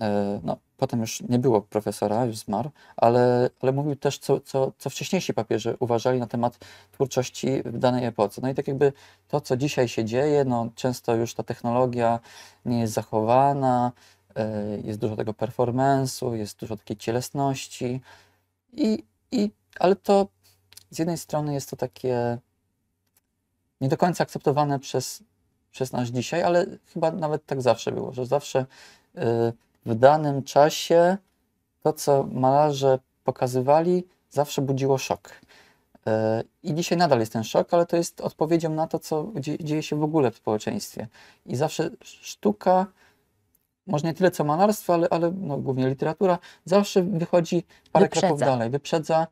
Speaker 4: e, no, Potem już nie było profesora, już zmarł, ale, ale mówił też, co, co, co wcześniejsi papieże uważali na temat twórczości w danej epoce. No i tak jakby to, co dzisiaj się dzieje, no często już ta technologia nie jest zachowana, e, jest dużo tego performance'u, jest dużo takiej cielesności, i, i, ale to z jednej strony jest to takie nie do końca akceptowane przez, przez nas dzisiaj, ale chyba nawet tak zawsze było, że zawsze e, w danym czasie to, co malarze pokazywali, zawsze budziło szok. E, I dzisiaj nadal jest ten szok, ale to jest odpowiedzią na to, co dzieje się w ogóle w społeczeństwie. I zawsze sztuka, może nie tyle co malarstwo, ale, ale no, głównie literatura, zawsze wychodzi parę wyprzedza. kroków dalej, wyprzedza.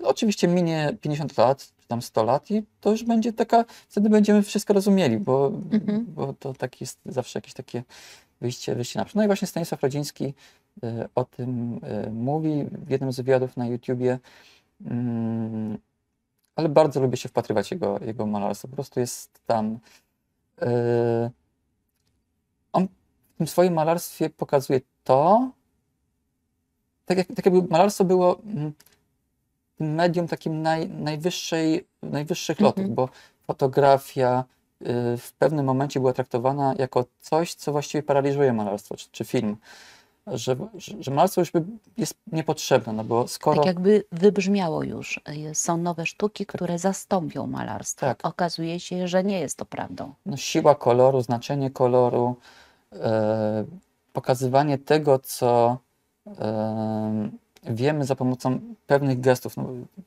Speaker 4: No, oczywiście minie 50 lat, czy tam 100 lat i to już będzie taka, wtedy będziemy wszystko rozumieli, bo, mhm. bo to tak jest zawsze jakieś takie wyjście, wyjście na No i właśnie Stanisław Rodziński y, o tym y, mówi w jednym z wywiadów na YouTubie, mm, ale bardzo lubię się wpatrywać jego, jego malarstwo. Po prostu jest tam... Y, on w tym swoim malarstwie pokazuje to, tak, jak, tak jakby malarstwo było mm, medium takim naj, najwyższej, najwyższych lotów, mm -hmm. bo fotografia, Y, w pewnym momencie była traktowana jako coś, co właściwie paraliżuje malarstwo czy, czy film. Że, że, malarstwo już jest niepotrzebne, no bo skoro... Tak jakby wybrzmiało już,
Speaker 1: y, są nowe sztuki, które zastąpią malarstwo. Tak. Okazuje się, że nie jest to prawdą.
Speaker 4: No, siła koloru, znaczenie koloru, yy, pokazywanie tego, co y, wiemy za pomocą pewnych gestów. No,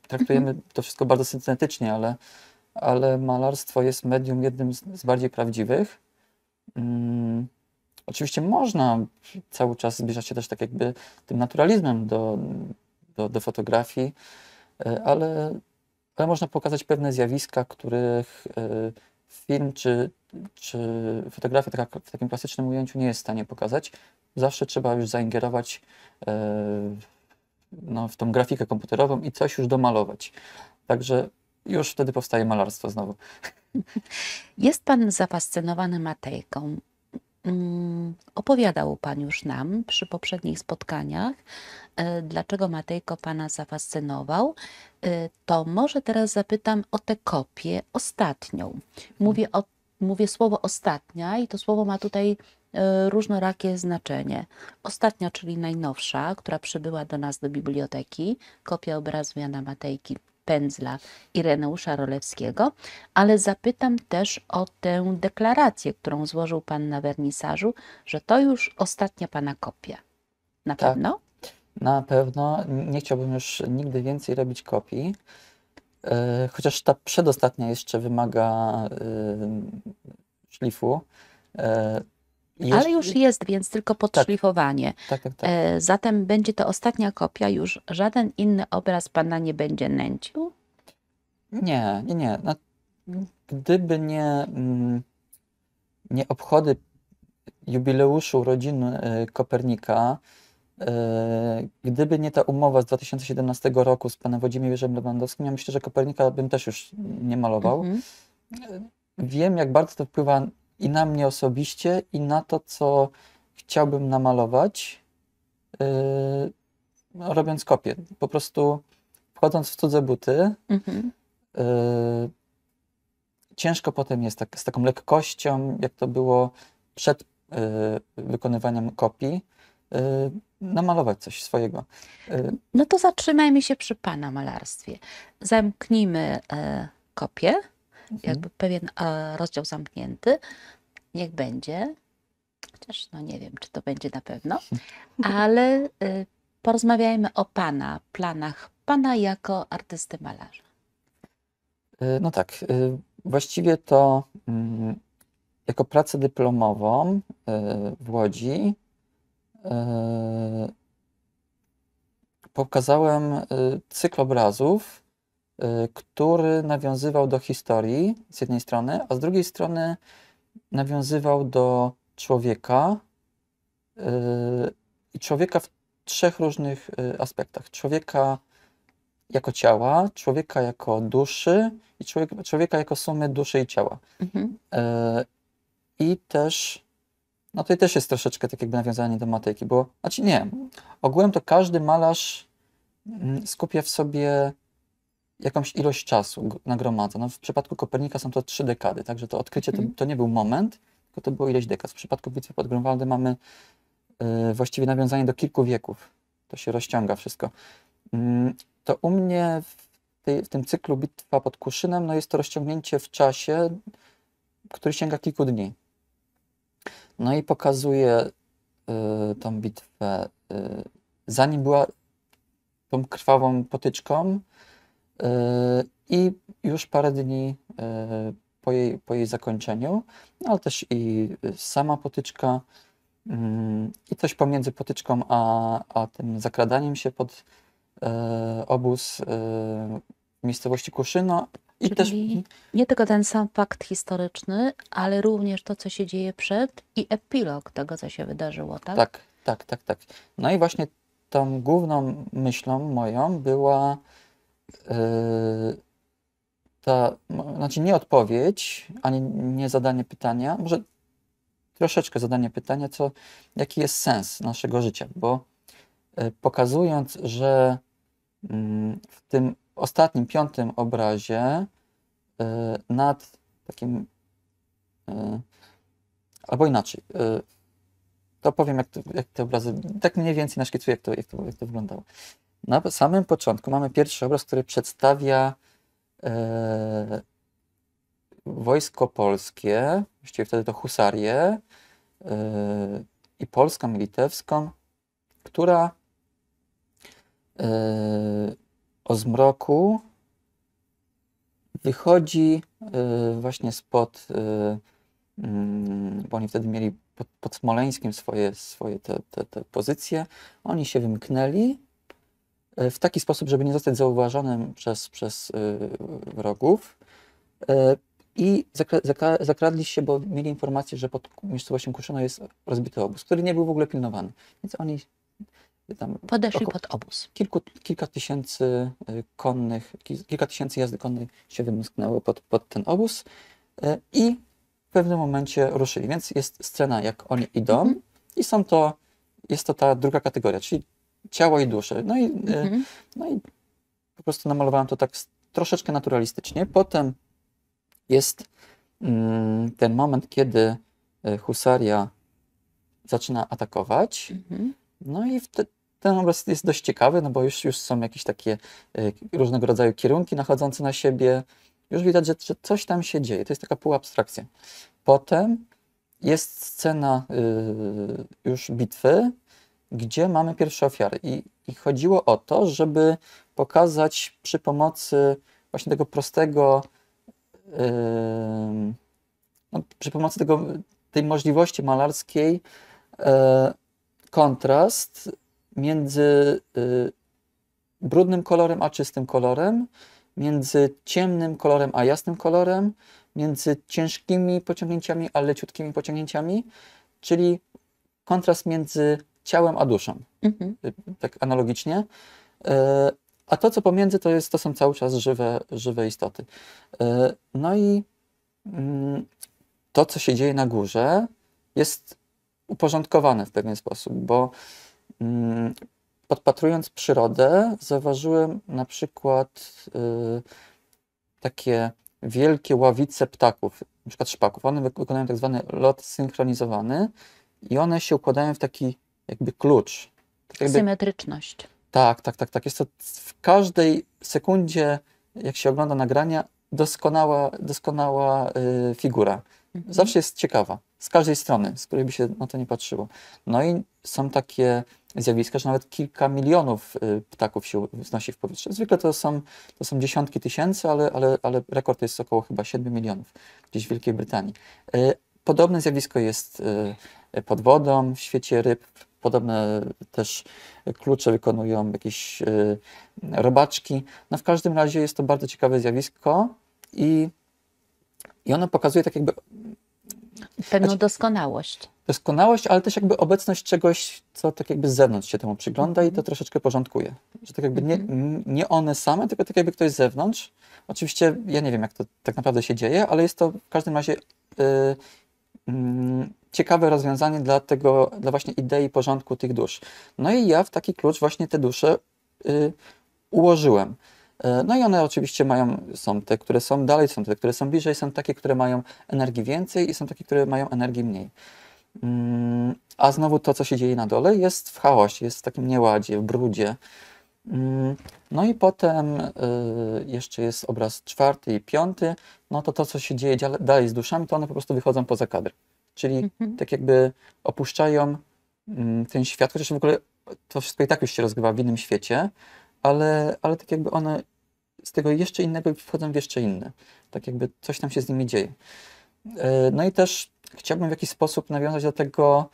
Speaker 4: traktujemy mhm. to wszystko bardzo syntetycznie, ale ale malarstwo jest medium jednym z, z bardziej prawdziwych. Hmm. Oczywiście można cały czas zbliżać się też tak jakby tym naturalizmem do, do, do fotografii, e, ale, ale można pokazać pewne zjawiska, których e, film czy, czy fotografia taka, w takim klasycznym ujęciu nie jest w stanie pokazać. Zawsze trzeba już zaingerować e, no, w tą grafikę komputerową i coś już domalować. Także już wtedy powstaje malarstwo znowu.
Speaker 1: Jest Pan zafascynowany Matejką. Mm, opowiadał Pan już nam przy poprzednich spotkaniach, e, dlaczego Matejko Pana zafascynował. E, to może teraz zapytam o tę kopię ostatnią. Mówię, o, mówię słowo ostatnia i to słowo ma tutaj e, różnorakie znaczenie. Ostatnia, czyli najnowsza, która przybyła do nas do biblioteki, kopia obrazu Jana Matejki pędzla Ireneusza Rolewskiego, ale zapytam też o tę deklarację, którą złożył Pan na wernisażu, że to już ostatnia Pana kopia.
Speaker 4: Na tak, pewno? Na pewno. Nie chciałbym już nigdy więcej robić kopii. E, chociaż ta przedostatnia jeszcze wymaga e, szlifu, e, ale już jest,
Speaker 1: więc tylko podszlifowanie. Tak. tak, tak, tak, e, zatem będzie to ostatnia kopia, już żaden inny obraz pana nie będzie nęcił?
Speaker 4: Nie, nie, nie. No, gdyby nie, mm, nie obchody jubileuszu rodzin e, Kopernika, e, Gdyby nie ta umowa z 2017 roku z panem Włodzimierzem Lewandowskim, ja myślę, że Kopernika bym też już nie malował. Mhm. Wiem, jak bardzo to wpływa i na mnie osobiście, i na to, co chciałbym namalować, yy, robiąc kopię. Po prostu wchodząc w cudze buty, mhm. yy, ciężko potem jest tak, z taką lekkością, jak to było przed yy, wykonywaniem kopii, yy, namalować coś swojego. Yy,
Speaker 1: no to zatrzymajmy się przy Pana malarstwie. Zamknijmy e, kopię Mhm. jakby pewien e, rozdział zamknięty. Niech będzie, chociaż no nie wiem, czy to będzie na pewno, ale y, porozmawiajmy o Pana planach, Pana jako artysty malarza.
Speaker 4: E, no tak, e, właściwie to mm, jako pracę dyplomową w Łodzi pokazałem cykl obrazów Y, który nawiązywał do historii z jednej strony, a z drugiej strony nawiązywał do człowieka y, i człowieka w trzech różnych y, aspektach. Człowieka jako ciała, człowieka jako duszy i człowieka, jako sumy duszy i ciała. Mhm. I też, no to też jest troszeczkę tak jakby nawiązanie do matyki, bo, znaczy nie, ogółem to każdy malarz mm, skupia w sobie jakąś ilość czasu nagromadza. No, w przypadku Kopernika są to trzy dekady, także to odkrycie to, mhm. to nie był moment, tylko to było ileś dekad. W przypadku bitwy pod Grunwaldem mamy y, właściwie nawiązanie do kilku wieków. To się rozciąga wszystko. Mm, to u mnie w, tej, w, tym cyklu bitwa pod Kuszynem no, jest to rozciągnięcie w czasie, który sięga kilku dni. No i pokazuje y, tą bitwę, y, zanim była tą krwawą potyczką, i już parę dni e, po jej, po jej zakończeniu, ale też i sama potyczka mm, i coś pomiędzy potyczką a, a tym zakradaniem się pod e, obóz w e, miejscowości Kuszyno. No
Speaker 1: I Czyli też... Nie tylko ten sam fakt historyczny, ale również to, co się dzieje przed i epilog tego, co się wydarzyło, tak?
Speaker 4: Tak, tak, tak, tak. No i właśnie tą główną myślą moją była Yy, ta, no, znaczy nie odpowiedź, ani nie zadanie pytania, może troszeczkę zadanie pytania, co, jaki jest sens naszego życia, bo y, pokazując, że mm, w tym ostatnim, piątym obrazie y, nad takim, y, albo inaczej, to powiem, jak, to, jak te obrazy, tak mniej więcej naszkicuję, jak to, jak to, jak to wyglądało na samym początku mamy pierwszy obraz, który przedstawia e, wojsko polskie, właściwie wtedy to husarię, e, i polską, i litewską, która e, o zmroku wychodzi e, właśnie spod, e, mm, bo oni wtedy mieli pod, pod swoje, swoje te, te, te pozycje, oni się wymknęli E, w taki sposób, żeby nie zostać zauważonym przez, przez e, wrogów. E, I zakradli się, bo mieli informację, że pod miejscowością Kuszyno jest rozbity obóz, który nie był w ogóle pilnowany. Więc oni tam podeszli pod obóz. Kilku, kilka tysięcy konnych, kilka tysięcy jazdy konnej się wymsknęło pod, pod ten obóz i w pewnym momencie ruszyli. Więc jest scena, jak oni idą mhm. i są to, jest to ta druga kategoria, czyli ciała i duszy. No i, e, mhm. no i po prostu namalowałem to tak troszeczkę naturalistycznie. Potem jest mm, ten moment, kiedy e, husaria zaczyna atakować. Mhm. No i ten obraz jest dość ciekawy, no bo już, już są jakieś takie e, różnego rodzaju kierunki nachodzące na siebie. Już widać, że, że coś tam się dzieje. To jest taka półabstrakcja. Potem jest scena y, już bitwy, gdzie mamy pierwsze ofiary. I, I chodziło o to, żeby pokazać przy pomocy właśnie tego prostego, yy, no, przy pomocy tego, tej możliwości malarskiej, yy, kontrast między yy, brudnym kolorem a czystym kolorem, między ciemnym kolorem a jasnym kolorem, między ciężkimi pociągnięciami a leciutkimi pociągnięciami, czyli kontrast między ciałem a duszą. Mhm. Tak analogicznie. E, a to, co pomiędzy, to, jest, to są cały czas żywe, żywe istoty. E, no i mm, to, co się dzieje na górze, jest uporządkowane w pewien sposób, bo mm, podpatrując przyrodę, zauważyłem na przykład e, takie wielkie ławice ptaków, na przykład szpaków. One wykonują tak zwany lot synchronizowany i one się układają w taki jakby klucz. Tak jakby,
Speaker 1: Symetryczność.
Speaker 4: Tak, tak, tak, tak. Jest to w każdej sekundzie, jak się ogląda nagrania, doskonała, doskonała y, figura. Mhm. Zawsze jest ciekawa, z każdej strony, z której by się na to nie patrzyło. No i są takie zjawiska, że nawet kilka milionów y, ptaków się wznosi w powietrze. Zwykle to są, to są dziesiątki tysięcy, ale, ale, ale rekord jest około chyba 7 milionów gdzieś w Wielkiej Brytanii. Y, podobne zjawisko jest y, pod wodą, w świecie ryb, podobne też klucze wykonują jakieś y, robaczki. No w każdym razie jest to bardzo ciekawe zjawisko i, i ono pokazuje tak jakby...
Speaker 1: Pewną znaczy, doskonałość.
Speaker 4: Doskonałość, ale też jakby obecność czegoś, co tak jakby z zewnątrz się temu przygląda mm i to mhm. troszeczkę porządkuje. Że tak jakby nie, mhm. nie one same, tylko tak jakby ktoś z zewnątrz. Oczywiście ja nie wiem, jak to tak naprawdę się dzieje, ale jest to w każdym razie... Yy, ciekawe rozwiązanie dla tego, dla właśnie idei porządku tych dusz. No i ja w taki klucz właśnie te dusze y, ułożyłem. Y, no i one oczywiście mają, są te, które są dalej, są te, które są bliżej, są takie, które mają energii więcej i są takie, które mają energii mniej. Mm, a znowu to, co się dzieje na dole, jest w chaosie, jest w takim nieładzie, w brudzie. Mm, no i potem y, jeszcze jest obraz czwarty i piąty. No to to, co się dzieje dalej z duszami, to one po prostu wychodzą poza kadr. Czyli mhm. tak jakby opuszczają mm, ten świat, chociaż w ogóle to wszystko i tak już się rozgrywa w innym świecie, ale, ale tak jakby one z tego jeszcze innego wchodzą w jeszcze inne. Tak jakby coś tam się z nimi dzieje. E, no i też chciałbym w jakiś sposób nawiązać do tego,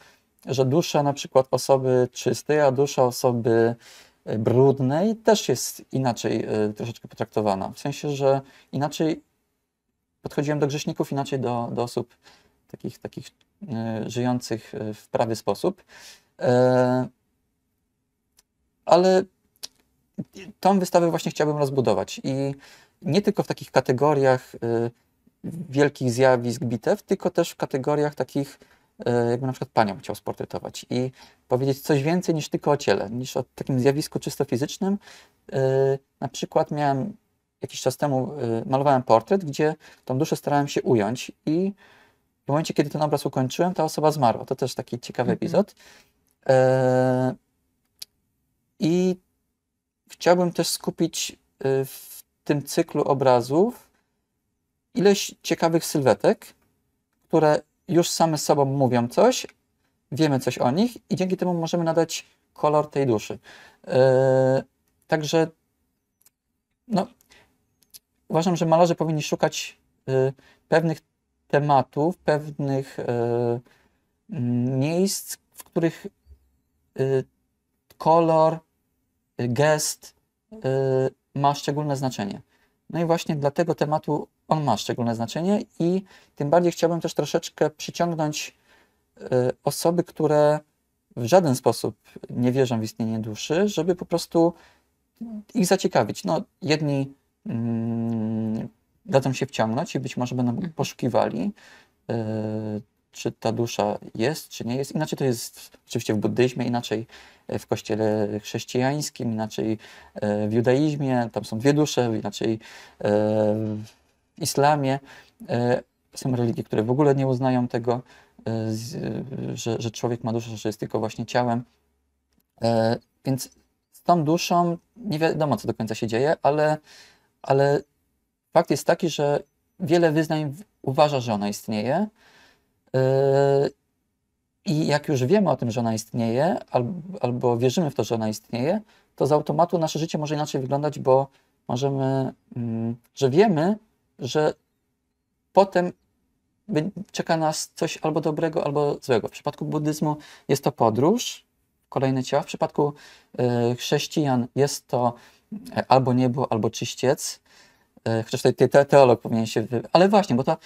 Speaker 4: że dusza na przykład osoby czystej, a dusza osoby e, brudnej też jest inaczej e, troszeczkę potraktowana. W sensie, że inaczej podchodziłem do grzeszników, inaczej do, do osób takich, takich e, żyjących e, w prawy sposób. E, ale tą wystawę właśnie chciałbym rozbudować i nie tylko w takich kategoriach wielkich zjawisk bitew, tylko też w kategoriach takich, jakby na przykład panią chciał sportretować i powiedzieć coś więcej niż tylko o ciele, niż o takim zjawisku czysto fizycznym. Na przykład miałem jakiś czas temu, malowałem portret, gdzie tą duszę starałem się ująć i w momencie, kiedy ten obraz ukończyłem, ta osoba zmarła. To też taki ciekawy mhm. epizod. E, I chciałbym też skupić e, w tym cyklu obrazów ileś ciekawych sylwetek, które już same sobą mówią coś, wiemy coś o nich i dzięki temu możemy nadać kolor tej duszy. E, także no, uważam, że malarze powinni szukać e, pewnych tematów, pewnych e, miejsc, w których e, kolor, e, gest ma szczególne znaczenie. No i właśnie dla tego tematu on ma szczególne znaczenie i tym bardziej chciałbym też troszeczkę przyciągnąć osoby, które w żaden sposób nie wierzą w istnienie duszy, żeby po prostu ich zaciekawić. No, jedni mm, dadzą się wciągnąć i być może będą mhm. poszukiwali, e, czy ta dusza jest, czy nie jest. Inaczej to jest oczywiście w buddyzmie, inaczej e, w kościele chrześcijańskim, inaczej e, w judaizmie, tam są dwie dusze, inaczej w islamie. Są religie, które w ogóle nie uznają tego, że, że człowiek ma duszę, że jest tylko właśnie ciałem. Więc z tą duszą nie wiadomo, co do końca się dzieje, ale, ale Fakt jest taki, że wiele wyznań uważa, że ona istnieje. Yy, I jak już wiemy o tym, że ona istnieje, albo wierzymy w to, że ona istnieje, to z automatu nasze życie może inaczej wyglądać, bo możemy, mm, że wiemy, że potem czeka nas coś albo dobrego, albo złego. W przypadku buddyzmu jest to podróż, kolejne ciała. W przypadku yy, chrześcijan jest to e, albo niebo, albo czyściec, E, chociaż tutaj te, teolog powinien się... Ale właśnie, bo to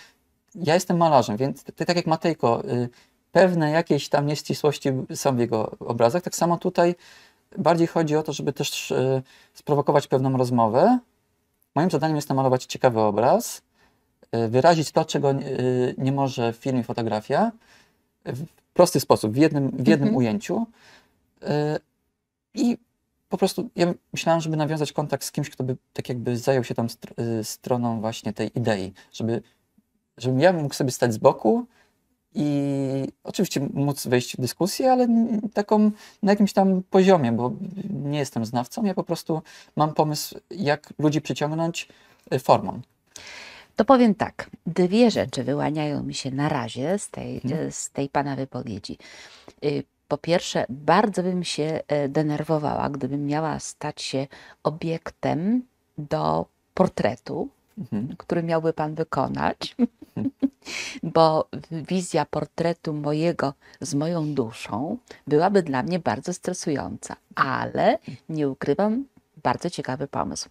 Speaker 4: ja jestem malarzem, więc ty, tak jak Matejko, y, pewne jakieś tam nieścisłości są w jego obrazach, tak samo tutaj bardziej chodzi o to, żeby też y, sprowokować pewną rozmowę. Moim zadaniem jest namalować ciekawy obraz, y, wyrazić to, czego nie może film i fotografia w prosty sposób, w jednym, w jednym mhm. ujęciu. I po prostu ja myślałem, żeby nawiązać kontakt z kimś, kto by tak jakby zajął się tą str y, stroną właśnie tej idei, żeby, żebym ja mógł sobie stać z boku i oczywiście móc wejść w dyskusję, ale taką na jakimś tam poziomie, bo nie jestem znawcą, ja po prostu mam pomysł, jak ludzi przyciągnąć y, formą. To powiem tak, dwie rzeczy wyłaniają mi się na razie
Speaker 1: z tej, hmm. z tej pana wypowiedzi. Y, po pierwsze, bardzo bym się e, denerwowała, gdybym miała stać się obiektem do portretu, mhm. który miałby pan wykonać, mhm. bo wizja portretu mojego z moją duszą byłaby dla mnie bardzo stresująca, ale nie ukrywam, bardzo ciekawy pomysł.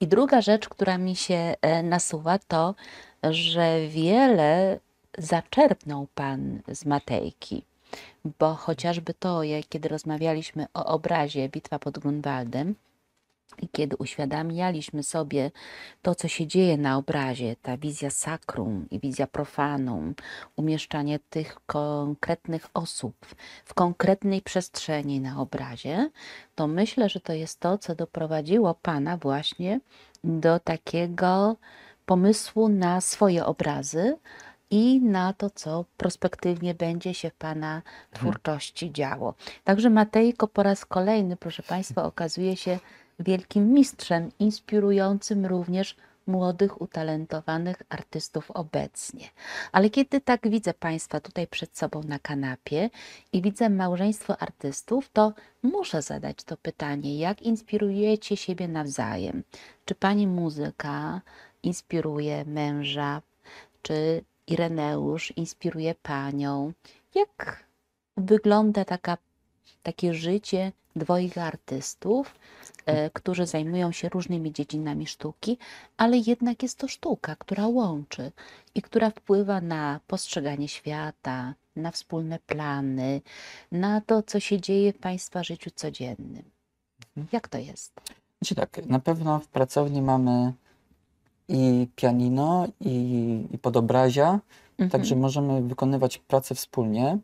Speaker 1: I druga rzecz, która mi się e, nasuwa, to, że wiele zaczerpnął pan z Matejki bo chociażby to, jak kiedy rozmawialiśmy o obrazie Bitwa pod Grunwaldem, i kiedy uświadamialiśmy sobie to, co się dzieje na obrazie, ta wizja sakrum i wizja profanum, umieszczanie tych konkretnych osób w konkretnej przestrzeni na obrazie, to myślę, że to jest to, co doprowadziło Pana właśnie do takiego pomysłu na swoje obrazy, i na to, co prospektywnie będzie się w Pana mhm. twórczości działo. Także Matejko po raz kolejny, proszę Państwa, okazuje się wielkim mistrzem, inspirującym również młodych, utalentowanych artystów obecnie. Ale kiedy tak widzę Państwa tutaj przed sobą na kanapie i widzę małżeństwo artystów, to muszę zadać to pytanie: jak inspirujecie siebie nawzajem? Czy Pani muzyka inspiruje męża? Czy Ireneusz inspiruje panią. Jak wygląda taka, takie życie dwojga artystów, e, którzy zajmują się różnymi dziedzinami sztuki, ale jednak jest to sztuka, która łączy i która wpływa na postrzeganie świata, na wspólne plany, na to, co się dzieje w Państwa życiu codziennym. Mhm. Jak to jest?
Speaker 4: Znaczy tak, na pewno w pracowni mamy i pianino, i, i podobrazia, mhm. także możemy wykonywać pracę wspólnie.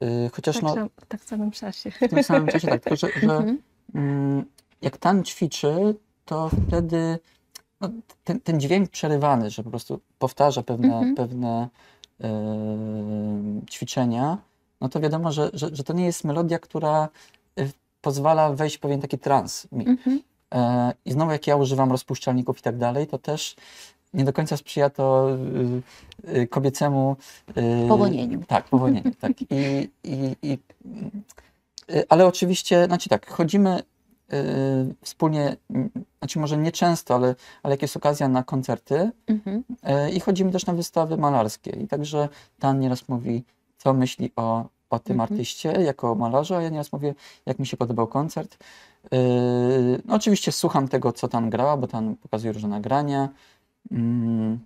Speaker 4: Yy, chociaż tak, no, że,
Speaker 3: tak w samym czasie. W tym samym czasie, tak. Tylko, że, że mhm.
Speaker 4: Mm, jak tam ćwiczy, to wtedy no, ten, ten, dźwięk przerywany, że po prostu powtarza pewne, mhm. pewne yy, ćwiczenia, no to wiadomo, że, że, że to nie jest melodia, która y, pozwala wejść w pewien taki trans. Mhm. E, I znowu, jak ja używam rozpuszczalników i tak dalej, to też nie do końca sprzyja to y, y, kobiecemu. Y, powonieniu. Tak, powonieniu. tak. I, i, i, ale oczywiście, znaczy tak, chodzimy wspólnie, znaczy może nie często, ale, ale jak jest okazja na koncerty mhm. i chodzimy też na wystawy malarskie. I także Dan nieraz mówi, co myśli o, o tym mhm. artyście jako malarzu, a ja nieraz mówię, jak mi się podobał koncert. Yy, no, oczywiście słucham tego, co tam grała, bo tam pokazuje różne nagrania. Mm,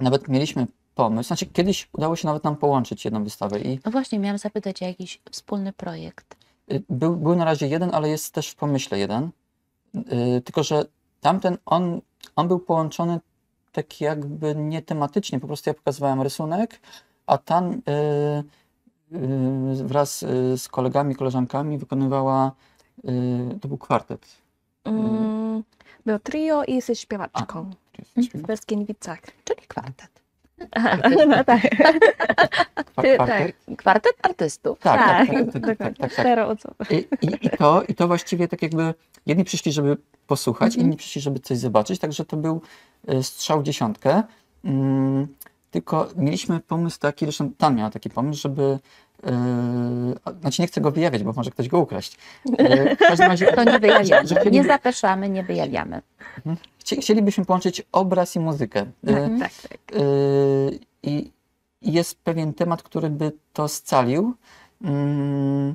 Speaker 4: nawet mieliśmy pomysł, znaczy kiedyś udało się nawet nam połączyć jedną wystawę. I
Speaker 1: no właśnie, miałam zapytać o jakiś wspólny projekt.
Speaker 4: Yy, był, był na razie jeden, ale jest też w pomyśle jeden. Yy, tylko, że tamten, on, on był połączony tak jakby nie tematycznie, po prostu ja pokazywałem rysunek, a tam wraz z kolegami, koleżankami wykonywała Y, to był kwartet.
Speaker 3: Y, mm, był trio i jesteś śpiewaczką A, mhm. w Berskiewicach, czyli kwartet. Aha, no tak. tak.
Speaker 4: Kwartet? artystów. Tak, tak, tak. tak, tak, tak, tak I, i, to, I to właściwie tak jakby jedni przyszli, żeby posłuchać, mhm. inni przyszli, żeby coś zobaczyć, także to był y, strzał dziesiątkę. Mm, tylko mieliśmy pomysł taki, zresztą Tan miała taki pomysł, żeby Yy, znaczy nie chcę go wyjawiać, bo może ktoś go ukraść. Yy, w każdym razie, to nie wyjawiamy. Chcieliby... Nie
Speaker 1: zapeszamy, nie wyjawiamy.
Speaker 4: Mhm. Chcielibyśmy połączyć obraz i muzykę. Yy, tak, tak. tak. I jest pewien temat, który by to scalił. Mm,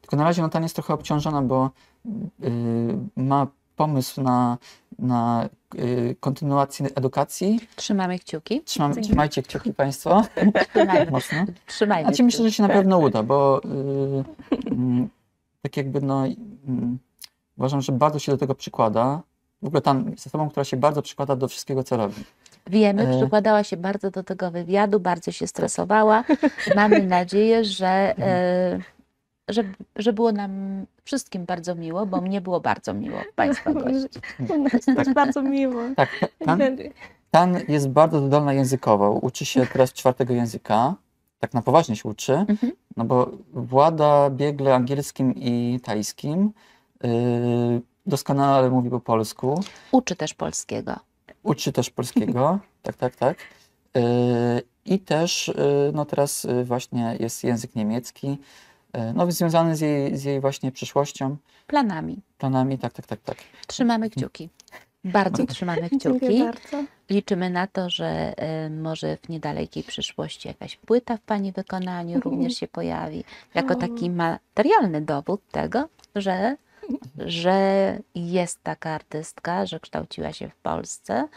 Speaker 4: tylko na razie Natan no, jest trochę obciążona, bo mm, ma pomysł na, na y, kontynuację edukacji. Trzymamy kciuki. Trzymam, trzymajcie kciuki Państwo. Trzymajmy. Mocno.
Speaker 1: Trzymajmy. Znaczy myślę, że się na pewno
Speaker 4: uda, bo yy, tak jakby no, yy, uważam, że bardzo się do tego przykłada. W ogóle tam z osobą, która się bardzo przykłada do wszystkiego, co robi. Wiemy, e.
Speaker 1: przykładała się bardzo do tego wywiadu, bardzo się stresowała. Mamy nadzieję, że e, że, że było nam wszystkim bardzo miło, bo mnie było bardzo miło Państwa gościć. tak bardzo miło.
Speaker 4: Tak, Tan, Tan jest bardzo zdolna językowo. Uczy się teraz czwartego języka. Tak na poważnie się uczy, mhm. no bo włada biegle angielskim i tajskim. Yy, doskonale mówi po polsku. Uczy też polskiego. Uczy też polskiego, tak, tak, tak. Yy, I też, yy, no teraz yy, właśnie jest język niemiecki. E, no, związany z jej, z jej właśnie przyszłością. Planami. Planami, tak, tak, tak, tak.
Speaker 1: Trzymamy kciuki. Bardzo trzymamy kciuki. Liczymy na to, że e, może w niedalekiej przyszłości jakaś płyta w Pani wykonaniu mhm. również się pojawi, jako mhm. taki materialny dowód tego, że, że jest taka artystka, że kształciła się w Polsce,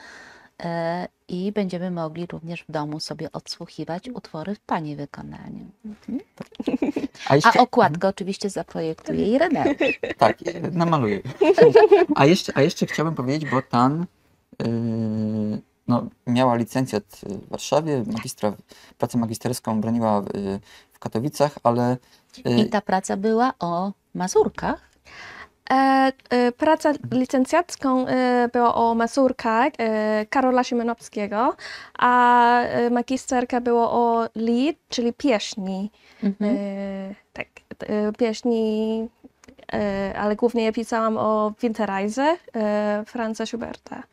Speaker 1: E, i będziemy mogli również w domu sobie odsłuchiwać utwory w Pani wykonaniu. Mhm. A, jeszcze... A, okładkę oczywiście zaprojektuje Ireneusz.
Speaker 4: Tak, e, namaluję. A jeszcze, a jeszcze chciałbym powiedzieć, bo Tan yy, e, no, miała licencję w Warszawie, magistra, pracę magisterską broniła w, w Katowicach, ale... Yy... I ta
Speaker 3: praca była o Mazurkach. E, e, licencjacką e, była o masurkach e, Karola Siemenowskiego, a e, magisterka było o lead, czyli pieśni. Mhm. E, tak, pieśni, ale głównie pisałam o Winterreise Franza Schuberta.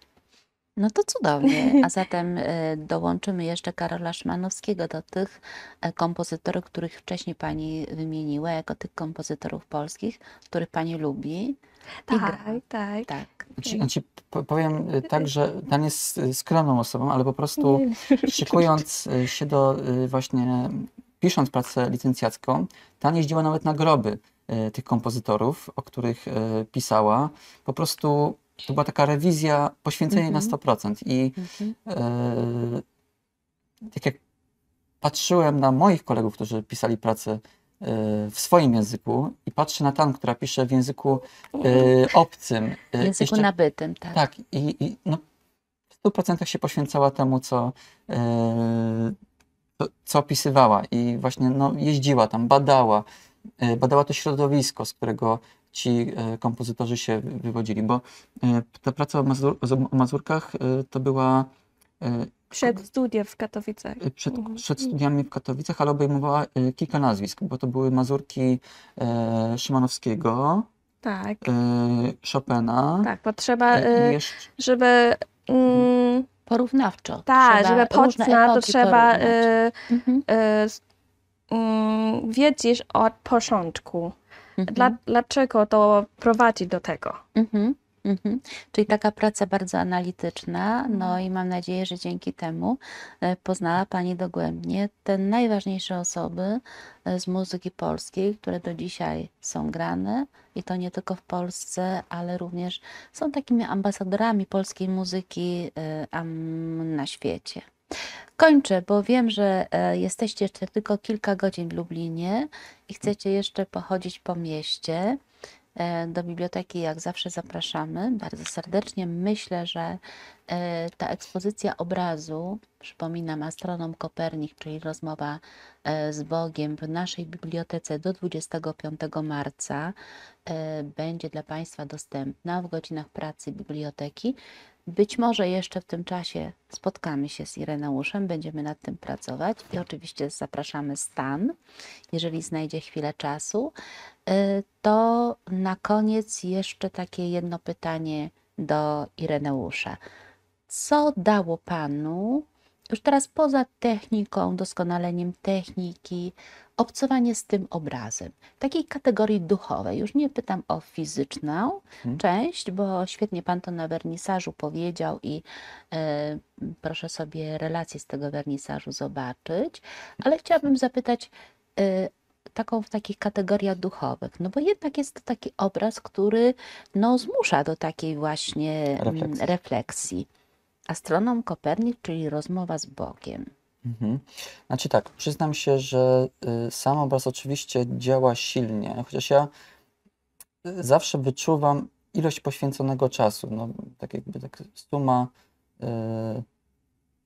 Speaker 1: No to cudownie. A zatem y, dołączymy jeszcze Karola Szmanowskiego do tych e, kompozytorów, których wcześniej Pani wymieniła, jako tych kompozytorów polskich, których Pani lubi. Tak, tak. Tak.
Speaker 4: Ci, ci powiem y, tak, że Dan jest y, skromną osobą, ale po prostu szykując się do właśnie, pisząc pracę licencjacką, Dan jeździła nawet na groby tych kompozytorów, o których pisała. Po prostu to była taka rewizja, poświęcenie mm -hmm. na 100%. Mhm. I mm -hmm. tak jak patrzyłem na moich kolegów, którzy pisali pracę e, w swoim języku i patrzę na tam, która pisze w języku y, obcym. języku jeszcze, nabytym, tak. Tak. I, i no, w 100% się poświęcała temu, co co opisywała i właśnie no, jeździła tam, badała, badała to środowisko, z którego ci e, kompozytorzy się wywodzili, bo e, ta praca o, Mazur o Mazurkach e, to była
Speaker 3: przed studiami w Katowicach. Przed, mhm. przed, studiami
Speaker 4: w Katowicach, ale obejmowała kilka nazwisk, bo to były Mazurki Szymanowskiego, tak. Chopina. Tak, potrzeba, e, jeszcze...
Speaker 3: żeby... Mm, porównawczo. Tak, żeby poznać, to trzeba y, y, y, wiedzieć od początku. Mhm. Dla, dlaczego to prowadzi do tego? Mhm. Mhm. Czyli taka praca bardzo
Speaker 1: analityczna, no mhm. i mam nadzieję, że dzięki temu e, poznała Pani dogłębnie te najważniejsze osoby e, z muzyki polskiej, które do dzisiaj są grane i to nie tylko w Polsce, ale również są takimi ambasadorami polskiej muzyki e, na świecie. Kończę, bo wiem, że e, jesteście jeszcze tylko kilka godzin w Lublinie i chcecie jeszcze pochodzić po mieście. E, do biblioteki, jak zawsze, zapraszamy bardzo serdecznie. Myślę, że e, ta ekspozycja obrazu Przypominam, astronom Kopernik, czyli rozmowa e, z Bogiem w naszej bibliotece do 25 marca e, będzie dla Państwa dostępna w godzinach pracy biblioteki. Być może jeszcze w tym czasie spotkamy się z Ireneuszem, będziemy nad tym pracować i oczywiście zapraszamy Stan, jeżeli znajdzie chwilę czasu. E, to na koniec jeszcze takie jedno pytanie do Ireneusza. Co dało Panu już teraz poza techniką, doskonaleniem techniki, obcowanie z tym obrazem, takiej kategorii duchowej. Już nie pytam o fizyczną hmm. część, bo świetnie Pan to na wernisażu powiedział i e, proszę sobie relacje z tego wernisażu zobaczyć, ale chciałabym zapytać e, taką w takich kategoriach duchowych, no bo jednak jest to taki obraz, który no, zmusza do takiej właśnie mm, refleksji. refleksji. Astronom Kopernik, czyli rozmowa z Bogiem.
Speaker 4: Mhm. Znaczy tak, przyznam się, że y, sam obraz oczywiście działa silnie, chociaż ja y, zawsze wyczuwam ilość poświęconego czasu. No, tak jakby tak suma y,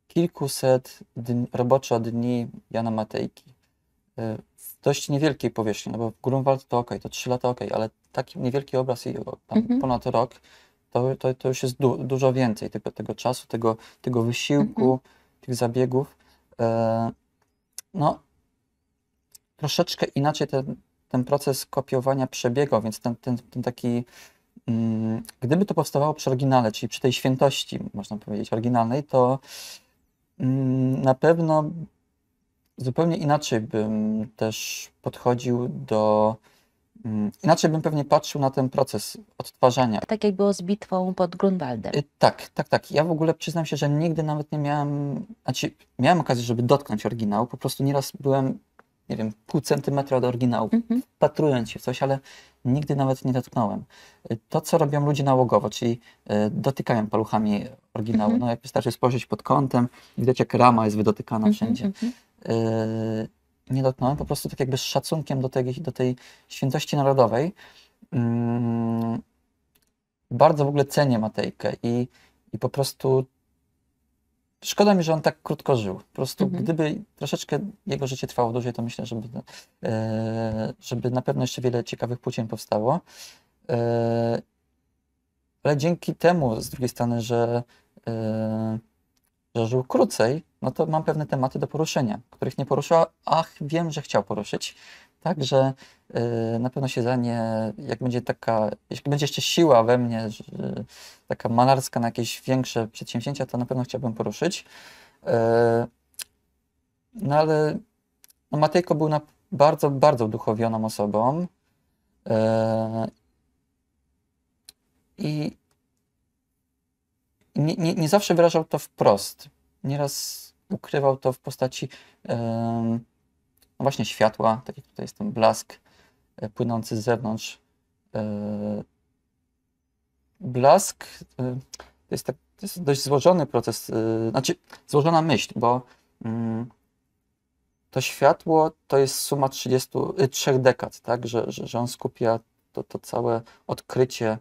Speaker 4: kilkuset dni, roboczo dni Jana Matejki. Y, w dość niewielkiej powierzchni, no bo Grunwald to ok, to trzy lata ok, ale taki niewielki obraz i tam mhm. ponad rok to, to, to już jest du dużo więcej tego, tego czasu, tego, tego wysiłku, mm -hmm. tych zabiegów. E, no, troszeczkę inaczej ten, ten proces kopiowania przebiegał, więc ten, ten, ten taki mm, Gdyby to powstawało przy oryginale, czyli przy tej świętości, można powiedzieć, oryginalnej, to mm, na pewno zupełnie inaczej bym też podchodził do Mm, inaczej bym pewnie patrzył na ten proces odtwarzania. Tak jak było z bitwą pod Grunwaldem. Y, tak, tak, tak. Ja w ogóle przyznam się, że nigdy nawet nie miałem, znaczy miałem okazję, żeby dotknąć oryginału, po prostu nieraz byłem, nie wiem, pół centymetra od oryginału, mhm. patrując się w coś, ale nigdy nawet nie dotknąłem. Y, to, co robią ludzie nałogowo, czyli y, dotykają paluchami oryginału, mhm. no jak wystarczy spojrzeć pod kątem, widać jak rama jest wydotykana mhm. wszędzie. Mhm. Y nie dotknąłem, po prostu tak jakby z szacunkiem do tej, do tej świętości narodowej. Mm, bardzo w ogóle cenię Matejkę i, i po prostu szkoda mi, że on tak krótko żył. Po prostu mhm. gdyby troszeczkę jego życie trwało dłużej, to myślę, żeby, e, żeby na pewno jeszcze wiele ciekawych płócien powstało. E, ale dzięki temu, z drugiej strony, że e, że żył krócej, no to mam pewne tematy do poruszenia, których nie poruszyła, ach, wiem, że chciał poruszyć. Także yy, na pewno się za nie, jak będzie taka, jeśli będzie jeszcze siła we mnie, że, taka malarska na jakieś większe przedsięwzięcia, to na pewno chciałbym poruszyć. Yy, no ale no Matejko był na, bardzo, bardzo duchowioną osobą. Yy, I nie, nie, nie zawsze wyrażał to wprost. Nieraz ukrywał to w postaci yy, no właśnie światła, tak jak tutaj jest ten blask yy, płynący z zewnątrz. Yy, blask e, to jest, tak, to jest dość złożony proces, znaczy złożona myśl, bo mm, to światło to jest suma 33 dekad, tak? że, że, że on skupia to, to całe odkrycie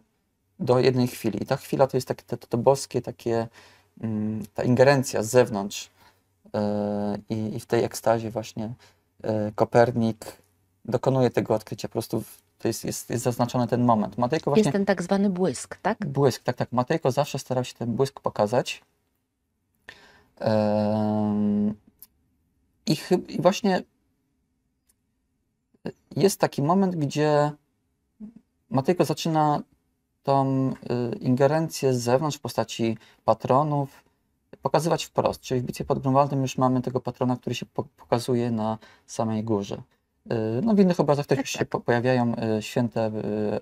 Speaker 4: do jednej chwili. I ta chwila to jest takie, to, to boskie, takie, mm, ta ingerencja z zewnątrz. E, I, I, w tej ekstazie właśnie e, Kopernik dokonuje tego odkrycia. Po prostu to jest, jest, jest zaznaczony ten moment. Matejko właśnie, jest ten tak zwany błysk, tak? Błysk, tak, tak. Matejko zawsze starał się ten błysk pokazać. I, I właśnie e, jest taki moment, gdzie Matejko zaczyna tą y, ingerencję z zewnątrz w postaci patronów pokazywać wprost. Czyli w bitwie pod Grunwaldem już mamy tego patrona, który się pokazuje na samej górze. Y, no, w innych obrazach też tak, już się tak. pojawiają y, święte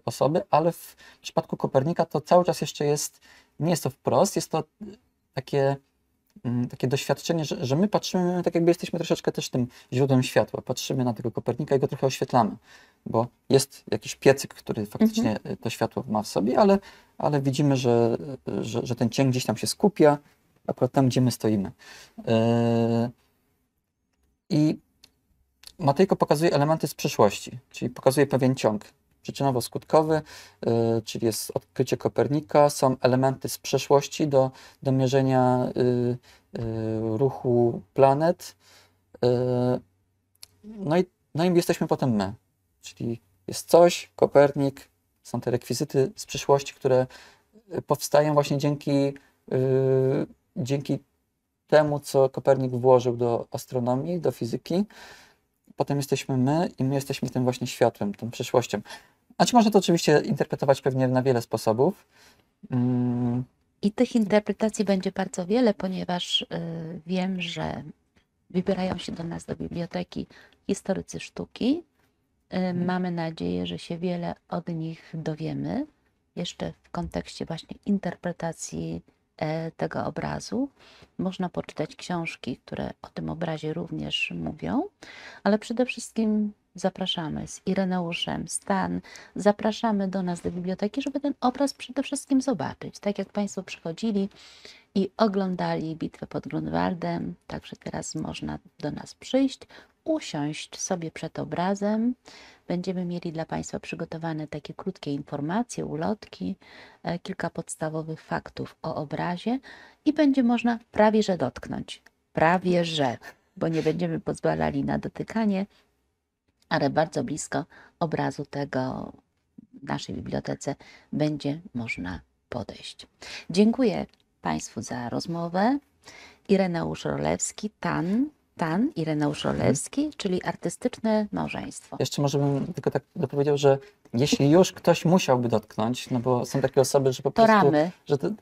Speaker 4: osoby, ale w przypadku Kopernika to cały czas jeszcze jest, nie jest to wprost, jest to takie Mm, takie doświadczenie, że, że my patrzymy, tak jakby jesteśmy troszeczkę też tym źródłem światła. Patrzymy na tego Kopernika i go trochę oświetlamy, bo jest jakiś piecyk, który faktycznie mhm. y, to światło ma w sobie, ale, ale widzimy, że, że, że, ten cień gdzieś tam się skupia, akurat tam, gdzie my stoimy. Y, I Matejko pokazuje elementy z przeszłości, czyli pokazuje pewien ciąg przyczynowo-skutkowy, y, czyli jest odkrycie Kopernika, są elementy z przeszłości do, do mierzenia y, y, ruchu planet. No i, no i jesteśmy potem my, czyli jest coś, Kopernik, są te rekwizyty z przyszłości, które powstają właśnie dzięki, dzięki temu, co Kopernik włożył do astronomii, do fizyki. Potem jesteśmy my i my jesteśmy tym właśnie światłem, tą przyszłością. Znaczy można to oczywiście interpretować pewnie na wiele sposobów. Mm. I tych interpretacji
Speaker 1: będzie bardzo wiele, ponieważ y, wiem, że wybierają się do nas do biblioteki historycy sztuki. Y, mhm. Mamy nadzieję, że się wiele od nich dowiemy, jeszcze w kontekście właśnie interpretacji e, tego obrazu. Można poczytać książki, które o tym obrazie również mówią, ale przede wszystkim zapraszamy z Ireneuszem, Stan, zapraszamy do nas do biblioteki, żeby ten obraz przede wszystkim zobaczyć. Tak jak Państwo przychodzili i oglądali bitwę pod Grunwaldem, także teraz można do nas przyjść, usiąść sobie przed obrazem. Będziemy mieli dla Państwa przygotowane takie krótkie informacje, ulotki, e, kilka podstawowych faktów o obrazie i będzie można prawie że dotknąć. Prawie że, bo nie będziemy pozwalali na dotykanie, ale bardzo blisko obrazu tego w naszej bibliotece będzie można podejść. Dziękuję Państwu za rozmowę. Ireneusz Rolewski, TAN, TAN, Ireneusz mhm. Rolewski, czyli artystyczne małżeństwo.
Speaker 4: Jeszcze może bym tylko tak dopowiedział, że jeśli już ktoś musiałby dotknąć, no bo są takie osoby, że po to prostu... Ramy. Że to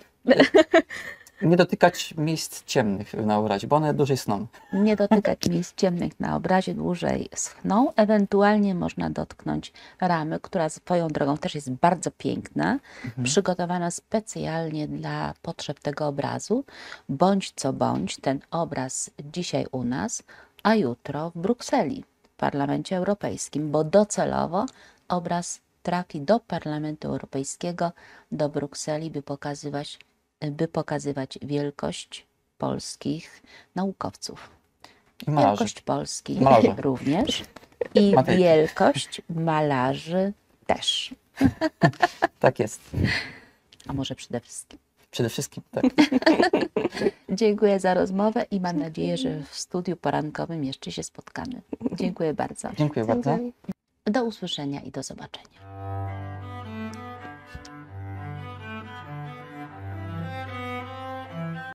Speaker 4: Nie dotykać miejsc ciemnych na obrazie, bo one dłużej sną.
Speaker 1: Nie dotykać miejsc ciemnych na obrazie, dłużej schną. Ewentualnie można dotknąć ramy, która swoją drogą też jest bardzo piękna, mhm. przygotowana specjalnie dla potrzeb tego obrazu. Bądź co bądź, ten obraz dzisiaj u nas, a jutro w Brukseli, w Parlamencie Europejskim, bo docelowo obraz trafi do Parlamentu Europejskiego, do Brukseli, by pokazywać by pokazywać wielkość polskich naukowców.
Speaker 3: Malarzy. Wielkość Polski Malarzy.
Speaker 1: również i Matej. wielkość malarzy też.
Speaker 4: Tak jest. A może przede wszystkim. Przede wszystkim, tak.
Speaker 1: Dziękuję za rozmowę i mam nadzieję, że w studiu porankowym jeszcze się spotkamy. Dziękuję bardzo. Dziękuję bardzo. Do usłyszenia i do zobaczenia.